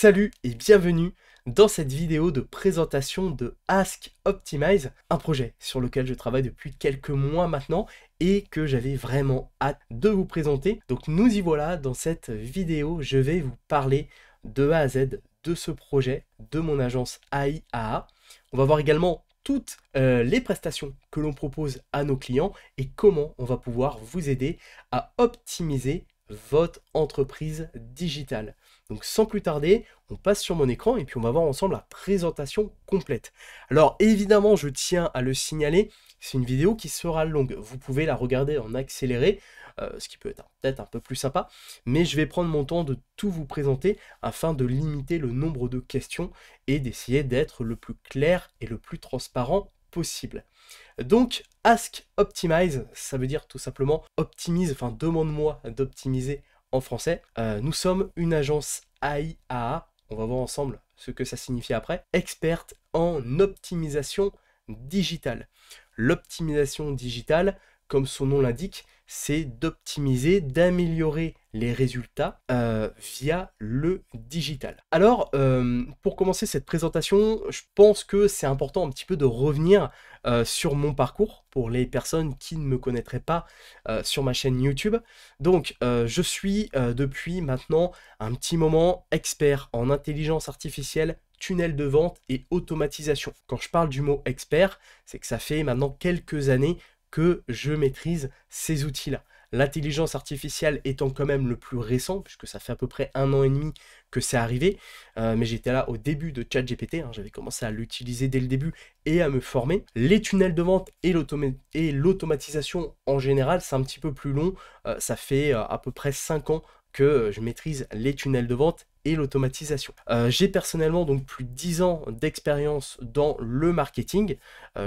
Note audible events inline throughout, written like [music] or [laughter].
Salut et bienvenue dans cette vidéo de présentation de Ask Optimize, un projet sur lequel je travaille depuis quelques mois maintenant et que j'avais vraiment hâte de vous présenter. Donc nous y voilà dans cette vidéo, je vais vous parler de A à Z de ce projet, de mon agence AIAA. On va voir également toutes euh, les prestations que l'on propose à nos clients et comment on va pouvoir vous aider à optimiser votre entreprise digitale. Donc sans plus tarder, on passe sur mon écran et puis on va voir ensemble la présentation complète. Alors évidemment, je tiens à le signaler, c'est une vidéo qui sera longue. Vous pouvez la regarder en accéléré, euh, ce qui peut être peut-être un peu plus sympa, mais je vais prendre mon temps de tout vous présenter afin de limiter le nombre de questions et d'essayer d'être le plus clair et le plus transparent possible. Donc ask optimize, ça veut dire tout simplement optimise, enfin demande-moi d'optimiser en français. Euh, nous sommes une agence AIAA, on va voir ensemble ce que ça signifie après, experte en optimisation digitale. L'optimisation digitale, comme son nom l'indique, c'est d'optimiser, d'améliorer les résultats euh, via le digital. Alors, euh, pour commencer cette présentation, je pense que c'est important un petit peu de revenir euh, sur mon parcours pour les personnes qui ne me connaîtraient pas sur ma chaîne YouTube. Donc, je suis depuis maintenant un petit moment expert en intelligence artificielle tunnel de vente et automatisation. Quand je parle du mot expert, c'est que ça fait maintenant quelques années que je maîtrise ces outils-là. L'intelligence artificielle étant quand même le plus récent, puisque ça fait à peu près un an et demi que c'est arrivé, euh, mais j'étais là au début de ChatGPT, hein, j'avais commencé à l'utiliser dès le début et à me former. Les tunnels de vente et l'automatisation en général, c'est un petit peu plus long, euh, ça fait euh, à peu près 5 ans que je maîtrise les tunnels de vente et l'automatisation. j'ai personnellement donc plus de 10 ans d'expérience dans le marketing.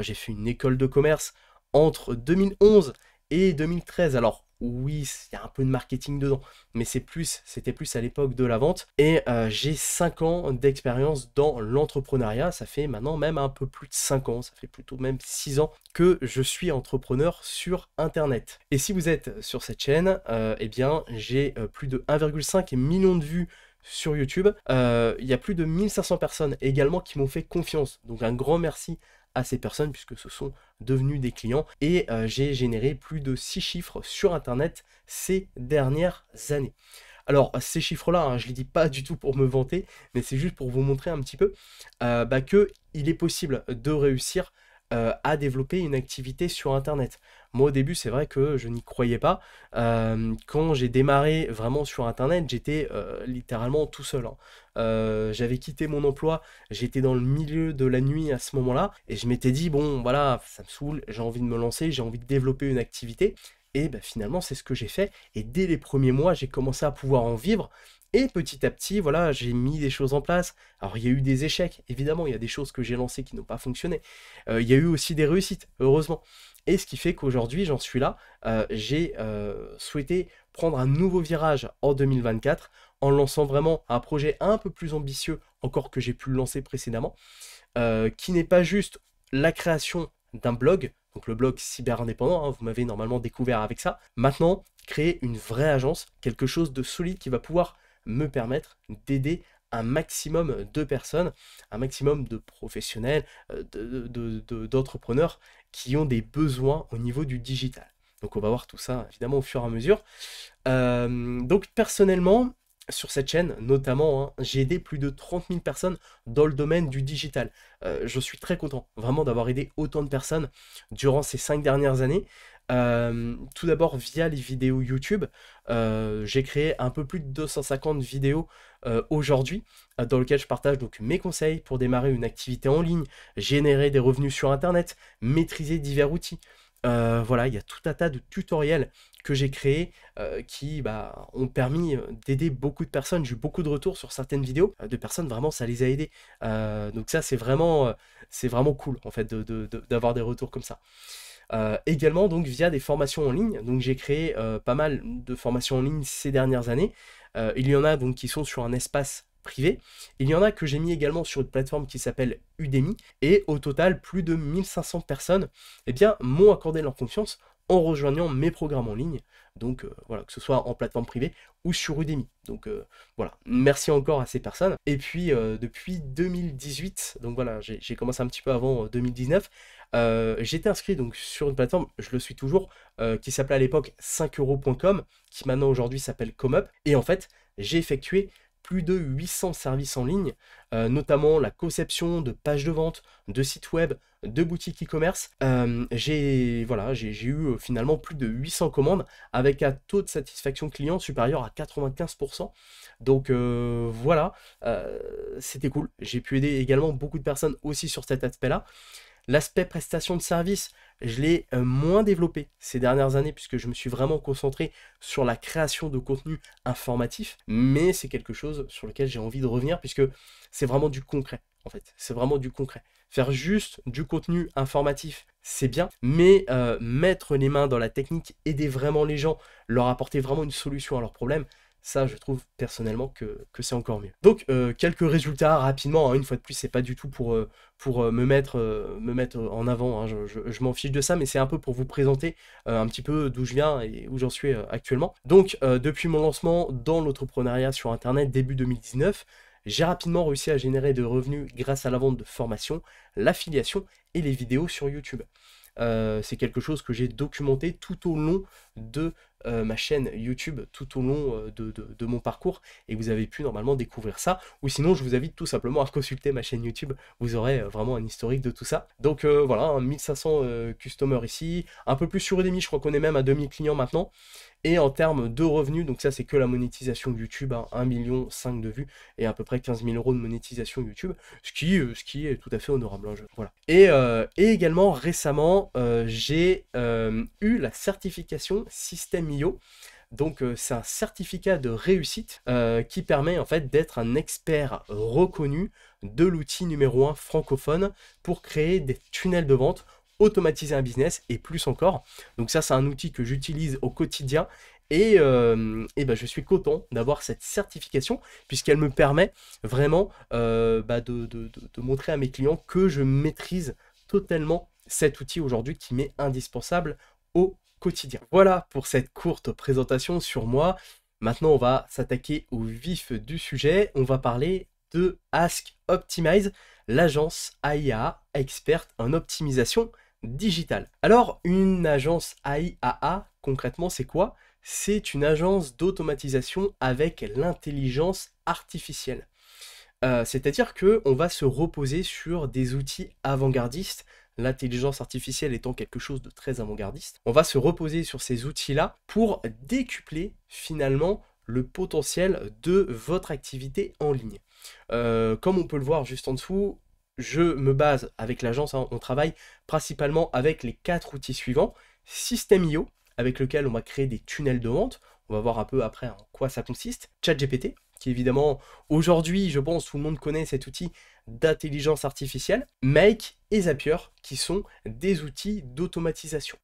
j'ai fait une école de commerce entre 2011 et 2013. Alors oui, il y a un peu de marketing dedans, mais c'est plus, c'était plus à l'époque de la vente. Et euh, j'ai 5 ans d'expérience dans l'entrepreneuriat. Ça fait maintenant même un peu plus de 5 ans, ça fait plutôt même 6 ans que je suis entrepreneur sur Internet. Et si vous êtes sur cette chaîne, euh, eh bien j'ai euh, plus de 1,5 million de vues sur YouTube. Il y a plus de 1500 personnes également qui m'ont fait confiance. Donc un grand merci à ces personnes puisque ce sont devenus des clients et euh, j'ai généré plus de six chiffres sur Internet ces dernières années. Alors ces chiffres-là, hein, je ne les dis pas [laughs] du tout pour me vanter, mais c'est juste pour vous montrer un petit peu euh, bah, il qu'il est possible de réussir euh, à développer une activité sur Internet. Moi, au début, c'est vrai que je n'y croyais pas. Euh, quand j'ai démarré vraiment sur Internet, j'étais euh, littéralement tout seul. Hein. Euh, j'avais quitté mon emploi, j'étais dans le milieu de la nuit à ce moment-là, et je m'étais dit, bon, voilà, ça me saoule, j'ai envie de me lancer, j'ai envie de développer une activité. Et ben, finalement, c'est ce que j'ai fait. Et dès les premiers mois, j'ai commencé à pouvoir en vivre. Et petit à petit, voilà, j'ai mis des choses en place. Alors, il y a eu des échecs, évidemment, il y a des choses que j'ai lancées qui n'ont pas fonctionné. il y a eu aussi des réussites, heureusement. Et ce qui fait qu'aujourd'hui, j'en suis là. Euh, j'ai euh, souhaité prendre un nouveau virage en 2024 en lançant vraiment un projet un peu plus ambitieux encore que j'ai pu le lancer précédemment, euh, qui n'est pas juste la création d'un blog, donc le blog cyber indépendant, hein, vous m'avez normalement découvert avec ça. Maintenant, créer une vraie agence, quelque chose de solide qui va pouvoir me permettre d'aider un maximum de personnes, un maximum de professionnels, d'entrepreneurs, de, qui ont des besoins au niveau du digital. Donc on va voir tout ça évidemment au fur et à mesure. Euh, donc personnellement, sur cette chaîne notamment, hein, j'ai aidé plus de 30 000 personnes dans le domaine du digital. Euh, je suis très content vraiment d'avoir aidé autant de personnes durant ces cinq dernières années. Euh, tout d'abord via les vidéos YouTube. Euh, j'ai créé un peu plus de 250 vidéos euh, aujourd'hui dans lesquelles je partage donc mes conseils pour démarrer une activité en ligne, générer des revenus sur Internet, maîtriser divers outils. voilà, il y a tout un tas de tutoriels que j'ai créés qui bah, ont permis d'aider beaucoup de personnes. J'ai eu beaucoup de retours sur certaines vidéos de personnes, vraiment ça les a aidés. donc ça c'est vraiment, vraiment cool en fait d'avoir des retours comme ça. Euh, également donc via des formations en ligne. Donc j'ai créé euh, pas mal de formations en ligne ces dernières années. Euh, il y en a donc qui sont sur un espace privé. Il y en a que j'ai mis également sur une plateforme qui s'appelle Udemy. Et au total, plus de 1500 personnes eh bien, m'ont accordé leur confiance en rejoignant mes programmes en ligne. Donc voilà, que ce soit en plateforme privée ou sur Udemy. Donc voilà, merci encore à ces personnes. Et puis depuis 2018, donc voilà, j'ai commencé un petit peu avant 2019, euh, j'étais inscrit donc sur une plateforme, je le suis toujours, euh, qui s'appelait à l'époque 5euros.com, qui maintenant aujourd'hui s'appelle ComeUp. Et en fait, j'ai effectué plus de 800 services en ligne, euh, notamment la conception de pages de vente, de sites web, de boutiques e-commerce. j'ai voilà, j'ai eu finalement plus de 800 commandes avec un taux de satisfaction client supérieur à 95%. Donc voilà, c'était cool. J'ai pu aider également beaucoup de personnes aussi sur cet aspect-là. L'aspect prestation de service, je l'ai euh, moins développé ces dernières années puisque je me suis vraiment concentré sur la création de contenu informatif, mais c'est quelque chose sur lequel j'ai envie de revenir puisque c'est vraiment du concret en fait, c'est vraiment du concret. Faire juste du contenu informatif, c'est bien, mais euh, mettre les mains dans la technique, aider vraiment les gens, leur apporter vraiment une solution à leurs problèmes, ça, je trouve personnellement que, que c'est encore mieux. Donc, euh, quelques résultats rapidement. Hein. une fois de plus, c'est pas du tout pour, euh, pour euh, me, mettre, me mettre en avant. Hein. je, m'en fiche de ça, mais c'est un peu pour vous présenter un petit peu d'où je viens et où j'en suis actuellement. Donc, depuis mon lancement dans l'entrepreneuriat sur Internet début 2019, j'ai rapidement réussi à générer de revenus grâce à la vente de formations, l'affiliation et les vidéos sur YouTube. c'est quelque chose que j'ai documenté tout au long de euh, ma chaîne YouTube tout au long euh, de, mon parcours et vous avez pu normalement découvrir ça. Ou sinon, je vous invite tout simplement à consulter ma chaîne YouTube, vous aurez euh, vraiment un historique de tout ça. Donc voilà, 1500 hein, customers ici, un peu plus sur demi je crois qu'on est même à 2000 clients maintenant. Et en termes de revenus, donc ça c'est que la monétisation YouTube, à hein, 1 million 5 de vues et à peu près 15 000 euros de monétisation YouTube, ce qui, ce qui est tout à fait honorable. Hein, voilà. Et, également récemment, j'ai eu la certification système donc euh, c'est un certificat de réussite euh, qui permet en fait d'être un expert reconnu de l'outil numéro un francophone pour créer des tunnels de vente, automatiser un business et plus encore. Donc ça c'est un outil que j'utilise au quotidien et, euh, ben, je suis content d'avoir cette certification puisqu'elle me permet vraiment bah, de, de montrer à mes clients que je maîtrise totalement cet outil aujourd'hui qui m'est indispensable au voilà pour cette courte présentation sur moi. Maintenant, on va s'attaquer au vif du sujet. On va parler de Ask Optimize, l'agence AIA experte en optimisation digitale. Alors, une agence AIAA, concrètement, c'est quoi C'est une agence d'automatisation avec l'intelligence artificielle. Euh, c'est-à-dire qu'on va se reposer sur des outils avant-gardistes l'intelligence artificielle étant quelque chose de très avant-gardiste, on va se reposer sur ces outils-là pour décupler finalement le potentiel de votre activité en ligne. Euh, comme on peut le voir juste en dessous, je me base avec l'agence, hein, on travaille principalement avec les quatre outils suivants. System.io, avec lequel on va créer des tunnels de vente. On va voir un peu après hein, en quoi ça consiste. ChatGPT, qui évidemment aujourd'hui, je pense, tout le monde connaît cet outil d'intelligence artificielle, Make et Zapier, qui sont des outils d'automatisation.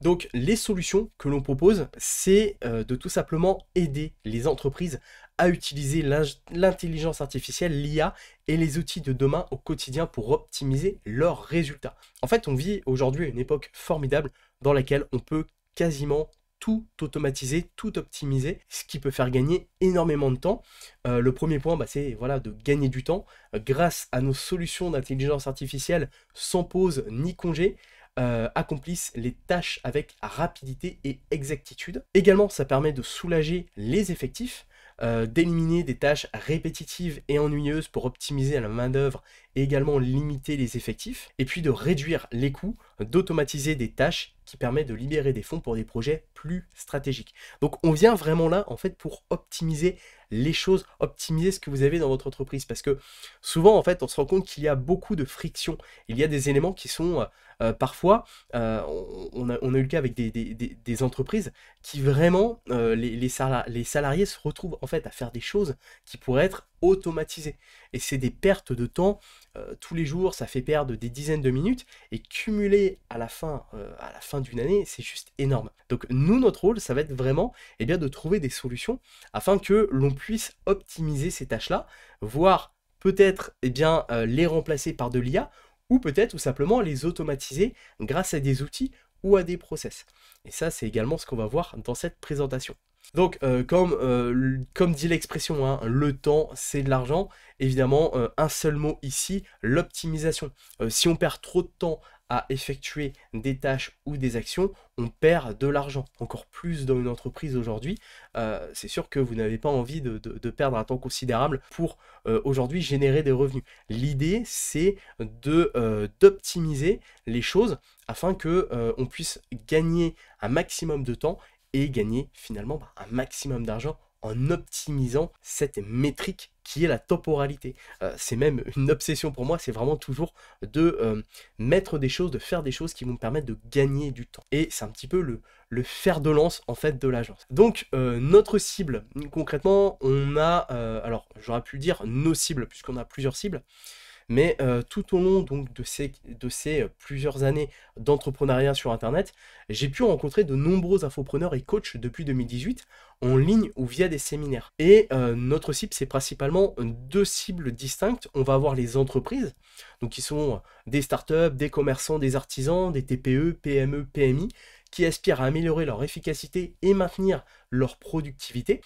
Donc les solutions que l'on propose, c'est euh, de tout simplement aider les entreprises à utiliser l'intelligence artificielle, l'IA et les outils de demain au quotidien pour optimiser leurs résultats. En fait, on vit aujourd'hui une époque formidable dans laquelle on peut quasiment tout automatiser, tout optimiser, ce qui peut faire gagner énormément de temps. Euh, le premier point, bah, c'est voilà, de gagner du temps euh, grâce à nos solutions d'intelligence artificielle sans pause ni congé. Euh, accomplissent les tâches avec rapidité et exactitude. Également, ça permet de soulager les effectifs euh, d'éliminer des tâches répétitives et ennuyeuses pour optimiser la main-d'œuvre et également limiter les effectifs, et puis de réduire les coûts, d'automatiser des tâches qui permettent de libérer des fonds pour des projets plus stratégiques. Donc on vient vraiment là en fait pour optimiser les choses, optimiser ce que vous avez dans votre entreprise, parce que souvent en fait on se rend compte qu'il y a beaucoup de frictions, il y a des éléments qui sont euh, euh, parfois, euh, on, a, eu le cas avec des, entreprises qui vraiment, euh, les, salariés se retrouvent en fait à faire des choses qui pourraient être automatisées. Et c'est des pertes de temps tous les jours, ça fait perdre des dizaines de minutes et cumuler à la fin, fin d'une année, c'est juste énorme. Donc nous, notre rôle, ça va être vraiment et eh bien, de trouver des solutions afin que l'on puisse optimiser ces tâches-là, voire peut-être eh bien, les remplacer par de l'IA ou peut-être tout simplement les automatiser grâce à des outils ou à des process. Et ça, c'est également ce qu'on va voir dans cette présentation. Donc, euh, comme, euh, comme, dit l'expression, hein, le temps, c'est de l'argent. Évidemment, euh, un seul mot ici, l'optimisation. si on perd trop de temps à effectuer des tâches ou des actions, on perd de l'argent. Encore plus dans une entreprise aujourd'hui, euh, c'est sûr que vous n'avez pas envie de, perdre un temps considérable pour euh, aujourd'hui générer des revenus. L'idée, c'est de euh, d'optimiser les choses afin que on puisse gagner un maximum de temps et gagner finalement bah, un maximum d'argent en optimisant cette métrique qui est la temporalité. Euh, c'est même une obsession pour moi, c'est vraiment toujours de euh, mettre des choses, de faire des choses qui vont me permettre de gagner du temps. Et c'est un petit peu le, le fer de lance en fait de l'agence. Donc euh, notre cible, concrètement, on a, alors j'aurais pu dire nos cibles puisqu'on a plusieurs cibles, mais tout au long donc, de ces, de ces plusieurs années d'entrepreneuriat sur Internet, j'ai pu rencontrer de nombreux infopreneurs et coachs depuis 2018 en ligne ou via des séminaires. Et euh, notre cible, c'est principalement euh, deux cibles distinctes. On va avoir les entreprises, donc qui sont euh, des startups, des commerçants, des artisans, des TPE, PME, PMI, qui aspirent à améliorer leur efficacité et maintenir leur productivité.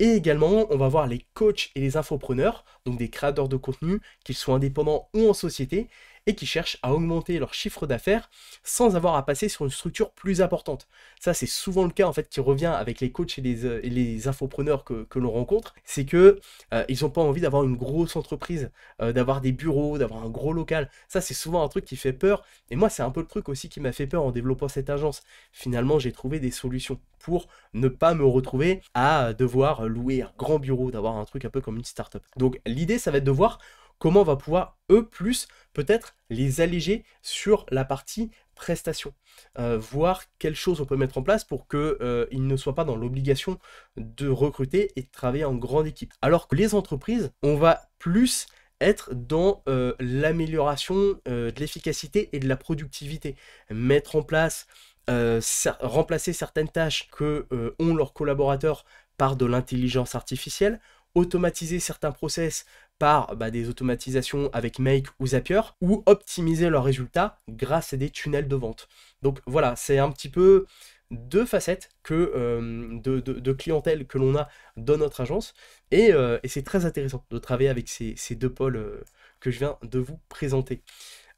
Et également, on va voir les coachs et les infopreneurs, donc des créateurs de contenu, qu'ils soient indépendants ou en société, et qui cherchent à augmenter leur chiffre d'affaires sans avoir à passer sur une structure plus importante. Ça, c'est souvent le cas en fait qui revient avec les coachs et les, euh, les infopreneurs que, l'on rencontre, c'est que euh, ils n'ont pas envie d'avoir une grosse entreprise, euh, d'avoir des bureaux, d'avoir un gros local. Ça, c'est souvent un truc qui fait peur. Et moi, c'est un peu le truc aussi qui m'a fait peur en développant cette agence. Finalement, j'ai trouvé des solutions pour ne pas me retrouver à devoir louer un grand bureau, d'avoir un truc un peu comme une startup. Donc l'idée, ça va être de voir comment on va pouvoir, eux plus, peut-être les alléger sur la partie prestation. Euh, voir quelles choses on peut mettre en place pour qu'ils euh, ils ne soient pas dans l'obligation de recruter et de travailler en grande équipe. Alors que les entreprises, on va plus être dans euh, l'amélioration de l'efficacité et de la productivité. Mettre en place, remplacer certaines tâches que ont leurs collaborateurs par de l'intelligence artificielle, automatiser certains process par bah, des automatisations avec Make ou Zapier, ou optimiser leurs résultats grâce à des tunnels de vente. Donc voilà, c'est un petit peu deux facettes que, euh, de, clientèle que l'on a dans notre agence, et, euh, c'est très intéressant de travailler avec ces deux pôles euh, que je viens de vous présenter.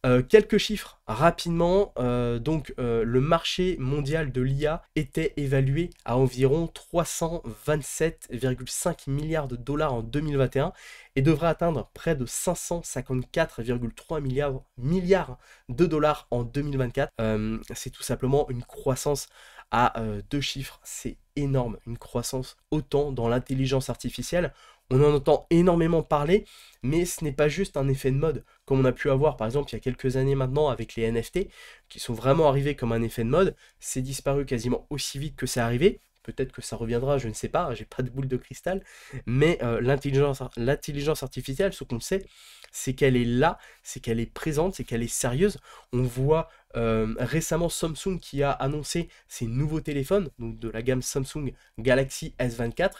Euh, quelques chiffres rapidement. Euh, donc, euh, le marché mondial de l'IA était évalué à environ 327,5 milliards de dollars en 2021 et devrait atteindre près de 554,3 milliards, de dollars en 2024. C'est tout simplement une croissance à deux chiffres. C'est énorme, une croissance autant dans l'intelligence artificielle on en entend énormément parler, mais ce n'est pas juste un effet de mode comme on a pu avoir par exemple il y a quelques années maintenant avec les NFT, qui sont vraiment arrivés comme un effet de mode, c'est disparu quasiment aussi vite que c'est arrivé. Peut-être que ça reviendra, je ne sais pas, hein, j'ai pas de boule de cristal, mais euh, l'intelligence l'intelligence artificielle, ce qu'on sait, c'est qu'elle est là, c'est qu'elle est présente, c'est qu'elle est sérieuse. On voit euh, récemment Samsung qui a annoncé ses nouveaux téléphones, donc de la gamme Samsung Galaxy S24.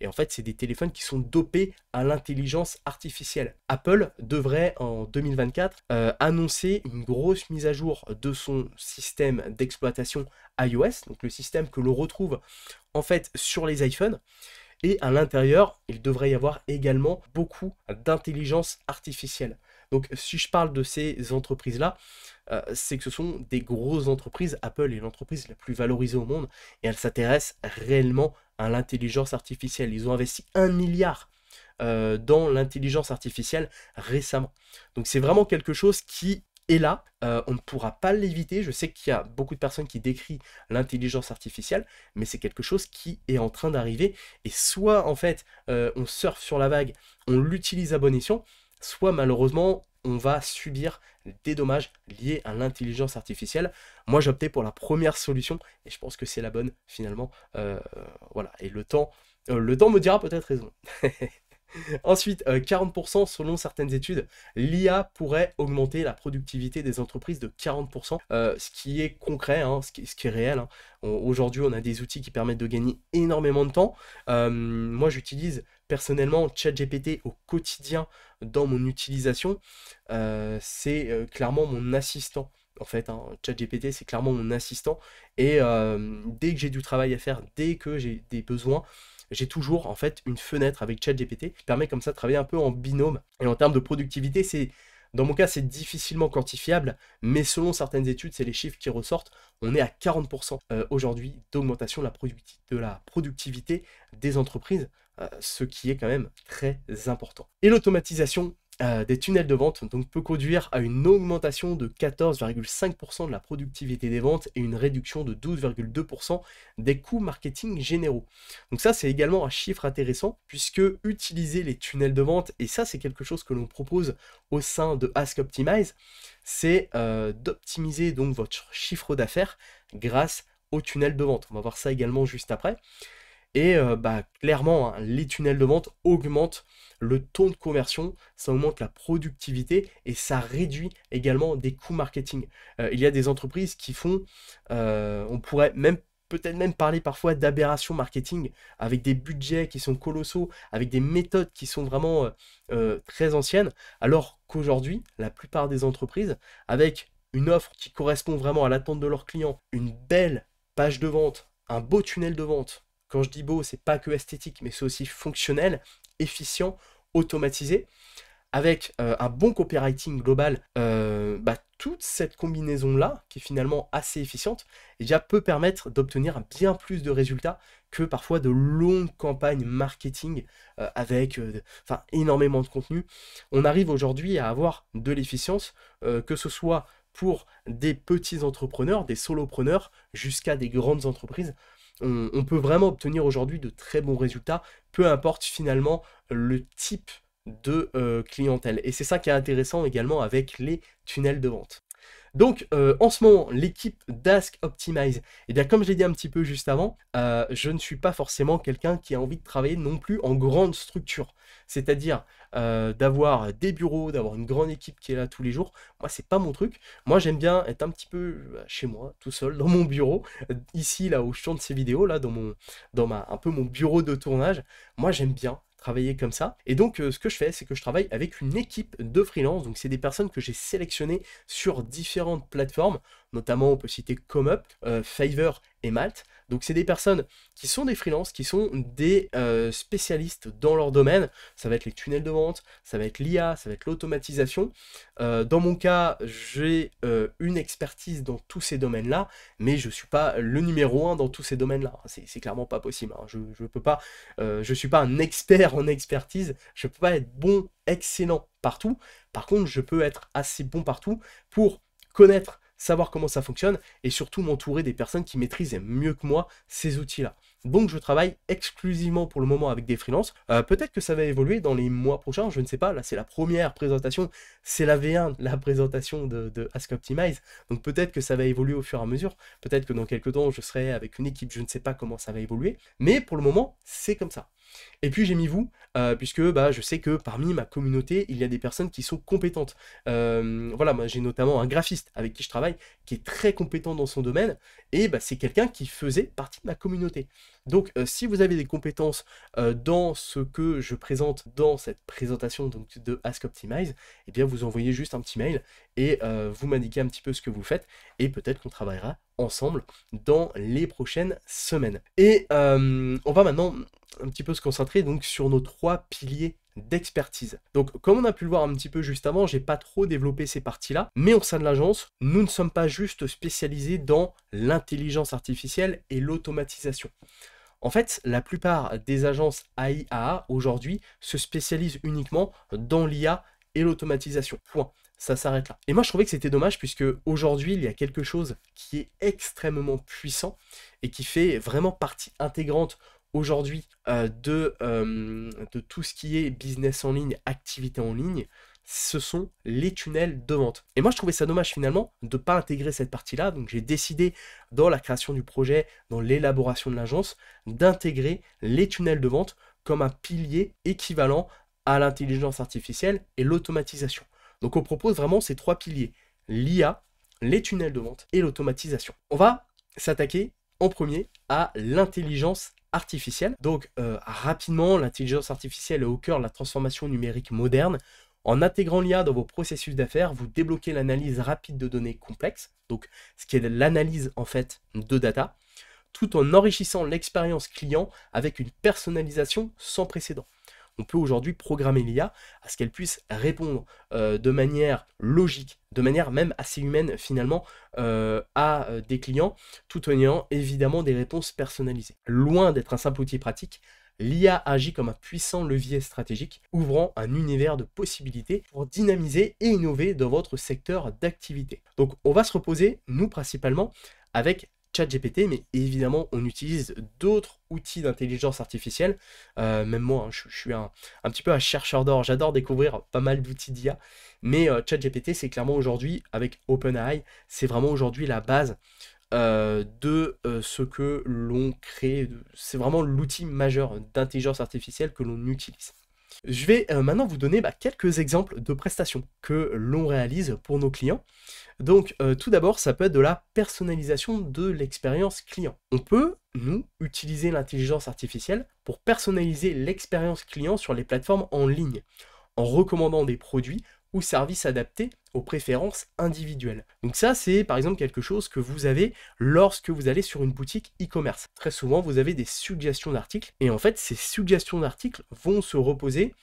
Et en fait, c'est des téléphones qui sont dopés à l'intelligence artificielle. Apple devrait en 2024 euh, annoncer une grosse mise à jour de son système d'exploitation iOS, donc le système que l'on retrouve en fait sur les iPhones. Et à l'intérieur, il devrait y avoir également beaucoup d'intelligence artificielle. Donc si je parle de ces entreprises-là, euh, c'est que ce sont des grosses entreprises. Apple est l'entreprise la plus valorisée au monde et elle s'intéresse réellement à l'intelligence artificielle. Ils ont investi un milliard euh, dans l'intelligence artificielle récemment. Donc c'est vraiment quelque chose qui et là, euh, on ne pourra pas l'éviter. Je sais qu'il y a beaucoup de personnes qui décrivent l'intelligence artificielle, mais c'est quelque chose qui est en train d'arriver. Et soit, en fait, euh, on surfe sur la vague, on l'utilise à bon escient, soit malheureusement, on va subir des dommages liés à l'intelligence artificielle. Moi, j'ai opté pour la première solution et je pense que c'est la bonne finalement. Euh, voilà. Et le temps, le temps me dira peut-être raison. [laughs] Ensuite, 40% euh, selon certaines études, l'IA pourrait augmenter la productivité des entreprises de 40%, euh, ce qui est concret, hein, ce, qui, est réel. Hein. Aujourd'hui, on a des outils qui permettent de gagner énormément de temps. Euh, moi, j'utilise personnellement ChatGPT au quotidien dans mon utilisation. c'est clairement mon assistant en fait. Hein. ChatGPT, c'est clairement mon assistant. Et dès que j'ai du travail à faire, dès que j'ai des besoins, j'ai toujours en fait une fenêtre avec ChatGPT qui permet comme ça de travailler un peu en binôme. Et en termes de productivité, c'est dans mon cas, c'est difficilement quantifiable, mais selon certaines études, c'est les chiffres qui ressortent. On est à 40% euh, aujourd'hui d'augmentation de la productivité des entreprises, euh, ce qui est quand même très important. Et l'automatisation euh, des tunnels de vente donc peut conduire à une augmentation de 14,5% de la productivité des ventes et une réduction de 12,2% des coûts marketing généraux. Donc ça c'est également un chiffre intéressant puisque utiliser les tunnels de vente et ça c'est quelque chose que l'on propose au sein de Ask Optimize, c'est euh, d'optimiser donc votre chiffre d'affaires grâce aux tunnels de vente. On va voir ça également juste après. Et euh, bah, clairement, hein, les tunnels de vente augmentent le taux de conversion, ça augmente la productivité et ça réduit également des coûts marketing. Euh, il y a des entreprises qui font, euh, on pourrait même peut-être même parler parfois d'aberration marketing, avec des budgets qui sont colossaux, avec des méthodes qui sont vraiment très anciennes, alors qu'aujourd'hui, la plupart des entreprises, avec une offre qui correspond vraiment à l'attente de leurs clients, une belle page de vente, un beau tunnel de vente, quand je dis beau, c'est pas que esthétique, mais c'est aussi fonctionnel, efficient, automatisé. Avec euh, un bon copywriting global, euh, bah, toute cette combinaison-là, qui est finalement assez efficiente, eh peut permettre d'obtenir bien plus de résultats que parfois de longues campagnes marketing euh, avec enfin énormément de contenu. On arrive aujourd'hui à avoir de l'efficience, que ce soit pour des petits entrepreneurs, des solopreneurs, jusqu'à des grandes entreprises on, peut vraiment obtenir aujourd'hui de très bons résultats, peu importe finalement le type de euh, clientèle. Et c'est ça qui est intéressant également avec les tunnels de vente. Donc euh, en ce moment, l'équipe d'Ask Optimize, et eh bien comme je l'ai dit un petit peu juste avant, euh, je ne suis pas forcément quelqu'un qui a envie de travailler non plus en grande structure. C'est-à-dire euh, d'avoir des bureaux, d'avoir une grande équipe qui est là tous les jours. Moi, c'est pas mon truc. Moi, j'aime bien être un petit peu bah, chez moi, tout seul, dans mon bureau, ici là où je tourne ces vidéos là, dans mon, dans ma, un peu mon bureau de tournage. Moi, j'aime bien travailler comme ça. Et donc, euh, ce que je fais, c'est que je travaille avec une équipe de freelance. Donc, c'est des personnes que j'ai sélectionnées sur différentes plateformes, notamment on peut citer ComeUp, euh, Fiverr et Malt. Donc c'est des personnes qui sont des freelances, qui sont des euh, spécialistes dans leur domaine. Ça va être les tunnels de vente, ça va être l'IA, ça va être l'automatisation. Euh, dans mon cas, j'ai euh, une expertise dans tous ces domaines-là, mais je ne suis pas le numéro un dans tous ces domaines-là. C'est clairement pas possible. Hein. Je ne peux pas, je suis pas un expert en expertise. Je ne peux pas être bon, excellent partout. Par contre, je peux être assez bon partout pour connaître savoir comment ça fonctionne et surtout m'entourer des personnes qui maîtrisent mieux que moi ces outils-là. Donc je travaille exclusivement pour le moment avec des freelances. Euh, peut-être que ça va évoluer dans les mois prochains, je ne sais pas. Là c'est la première présentation, c'est la V1, la présentation de, de Ask Optimize. Donc peut-être que ça va évoluer au fur et à mesure. Peut-être que dans quelques temps je serai avec une équipe, je ne sais pas comment ça va évoluer. Mais pour le moment c'est comme ça. Et puis j'ai mis vous, euh, puisque bah, je sais que parmi ma communauté, il y a des personnes qui sont compétentes. Euh, voilà, moi j'ai notamment un graphiste avec qui je travaille, qui est très compétent dans son domaine, et bah, c'est quelqu'un qui faisait partie de ma communauté. Donc euh, si vous avez des compétences euh, dans ce que je présente dans cette présentation donc, de Ask Optimize, eh bien vous envoyez juste un petit mail et euh, vous m'indiquez un petit peu ce que vous faites et peut-être qu'on travaillera ensemble dans les prochaines semaines. Et on va maintenant un petit peu se concentrer donc sur nos trois piliers d'expertise. Donc comme on a pu le voir un petit peu juste avant, j'ai pas trop développé ces parties-là, mais au sein de l'agence, nous ne sommes pas juste spécialisés dans l'intelligence artificielle et l'automatisation. En fait, la plupart des agences AIA aujourd'hui se spécialisent uniquement dans l'IA et l'automatisation. Point. Ça s'arrête là. Et moi, je trouvais que c'était dommage puisque aujourd'hui, il y a quelque chose qui est extrêmement puissant et qui fait vraiment partie intégrante aujourd'hui euh, de, euh, de, tout ce qui est business en ligne, activité en ligne, ce sont les tunnels de vente. Et moi, je trouvais ça dommage finalement de ne pas intégrer cette partie-là. Donc, j'ai décidé dans la création du projet, dans l'élaboration de l'agence, d'intégrer les tunnels de vente comme un pilier équivalent à l'intelligence artificielle et l'automatisation. Donc, on propose vraiment ces trois piliers l'IA, les tunnels de vente et l'automatisation. On va s'attaquer en premier à l'intelligence artificielle. Donc euh, rapidement, l'intelligence artificielle est au cœur de la transformation numérique moderne. En intégrant l'IA dans vos processus d'affaires, vous débloquez l'analyse rapide de données complexes, donc ce qui est l'analyse en fait de data, tout en enrichissant l'expérience client avec une personnalisation sans précédent on peut aujourd'hui programmer l'IA à ce qu'elle puisse répondre euh, de manière logique, de manière même assez humaine finalement, euh, à euh, des clients, tout en ayant évidemment des réponses personnalisées. Loin d'être un simple outil pratique, l'IA agit comme un puissant levier stratégique, ouvrant un univers de possibilités pour dynamiser et innover dans votre secteur d'activité. Donc on va se reposer, nous principalement, avec ChatGPT, mais évidemment, on utilise d'autres outils d'intelligence artificielle. Euh, même moi, hein, je, suis un, petit peu un chercheur d'or. J'adore découvrir pas mal d'outils d'IA. Mais euh, ChatGPT, c'est clairement aujourd'hui, avec OpenAI, c'est vraiment aujourd'hui la base euh, de ce que l'on crée. C'est vraiment l'outil majeur d'intelligence artificielle que l'on utilise. Je vais maintenant vous donner bah, quelques exemples de prestations que l'on réalise pour nos clients. Donc euh, tout d'abord, ça peut être de la personnalisation de l'expérience client. On peut, nous, utiliser l'intelligence artificielle pour personnaliser l'expérience client sur les plateformes en ligne, en recommandant des produits ou services adaptés aux préférences individuelles. Donc ça, c'est par exemple quelque chose que vous avez lorsque vous allez sur une boutique e-commerce. Très souvent, vous avez des suggestions d'articles, et en fait, ces suggestions d'articles vont se reposer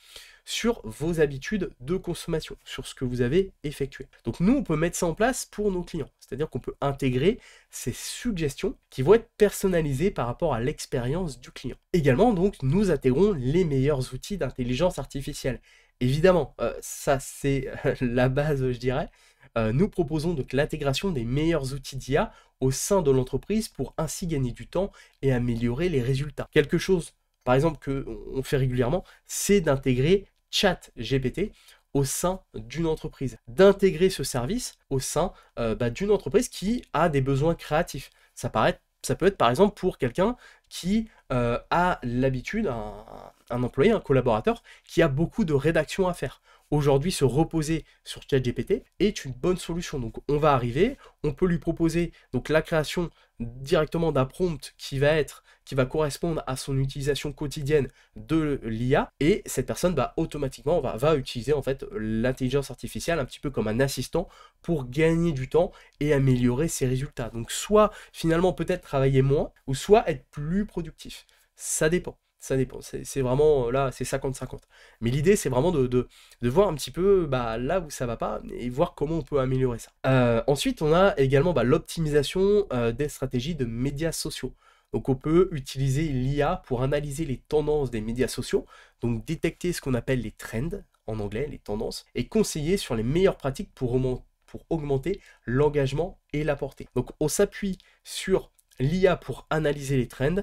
sur vos habitudes de consommation, sur ce que vous avez effectué. Donc nous, on peut mettre ça en place pour nos clients, c'est-à-dire qu'on peut intégrer ces suggestions qui vont être personnalisées par rapport à l'expérience du client. Également, donc, nous intégrons les meilleurs outils d'intelligence artificielle. Évidemment, euh, ça c'est euh, [laughs] la base, je dirais. Euh, nous proposons donc l'intégration des meilleurs outils d'IA au sein de l'entreprise pour ainsi gagner du temps et améliorer les résultats. Quelque chose par exemple, que fait régulièrement, c'est d'intégrer chat GPT au sein d'une entreprise, d'intégrer ce service au sein euh, bah, d'une entreprise qui a des besoins créatifs. Ça, peut être par exemple pour quelqu'un qui euh, a l'habitude, un, employé, un collaborateur, qui a beaucoup de rédaction à faire. Aujourd'hui, se reposer sur Chat GPT est une bonne solution. Donc, on va arriver, on peut lui proposer donc la création directement d'un prompt qui va être qui va correspondre à son utilisation quotidienne de l'IA et cette personne va bah, automatiquement va, va utiliser en fait l'intelligence artificielle un petit peu comme un assistant pour gagner du temps et améliorer ses résultats. Donc soit finalement peut-être travailler moins ou soit être plus productif. Ça dépend ça dépend. C'est vraiment euh, là, c'est 50-50. Mais l'idée, c'est vraiment de, voir un petit peu bah, là où ça va pas et voir comment on peut améliorer ça. Euh, ensuite, on a également bah, l'optimisation euh, des stratégies de médias sociaux. Donc on peut utiliser l'IA pour analyser les tendances des médias sociaux, donc détecter ce qu'on appelle les trends, en anglais, les tendances, et conseiller sur les meilleures pratiques pour, pour augmenter l'engagement et la portée. Donc on s'appuie sur l'IA pour analyser les trends,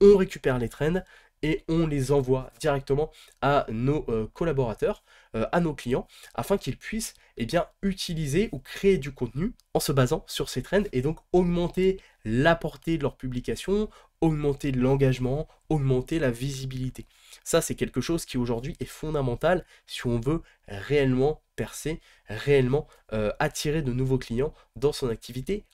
on récupère les trends et on les envoie directement à nos euh, collaborateurs, euh, à nos clients, afin qu'ils puissent eh bien, utiliser ou créer du contenu en se basant sur ces trends et donc augmenter la portée de leur publication, augmenter l'engagement, augmenter la visibilité. Ça, c'est quelque chose qui aujourd'hui est fondamental si on veut réellement percer, réellement euh, attirer de nouveaux clients dans son activité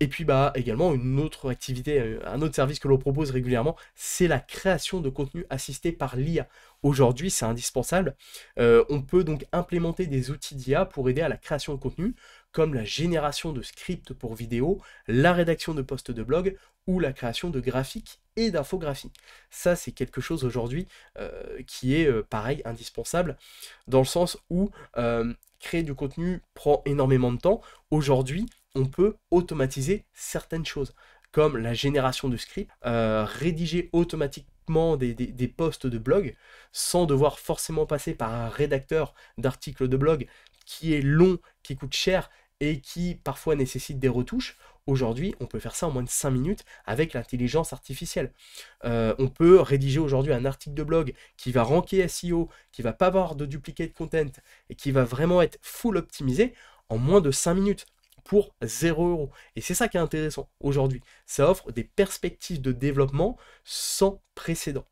et puis bah également une autre activité, euh, un autre service que l'on propose régulièrement, c'est la création de contenu assisté par l'IA. Aujourd'hui, c'est indispensable. Euh, on peut donc implémenter des outils d'IA pour aider à la création de contenu, comme la génération de scripts pour vidéos, la rédaction de postes de blog ou la création de graphiques et d'infographies. Ça, c'est quelque chose aujourd'hui euh, qui est pareil indispensable, dans le sens où créer du contenu prend énormément de temps. Aujourd'hui, on peut automatiser certaines choses, comme la génération de scripts, euh, rédiger automatiquement des, des, posts de blog, sans devoir forcément passer par un rédacteur d'articles de blog qui est long, qui coûte cher et qui parfois nécessite des retouches. Aujourd'hui, on peut faire ça en moins de 5 minutes avec l'intelligence artificielle. Euh, on peut rédiger aujourd'hui un article de blog qui va ranker SEO, qui va pas avoir de duplicate content et qui va vraiment être full optimisé en moins de 5 minutes pour 0 euros. Et c'est ça qui est intéressant aujourd'hui. Ça offre des perspectives de développement sans précédent.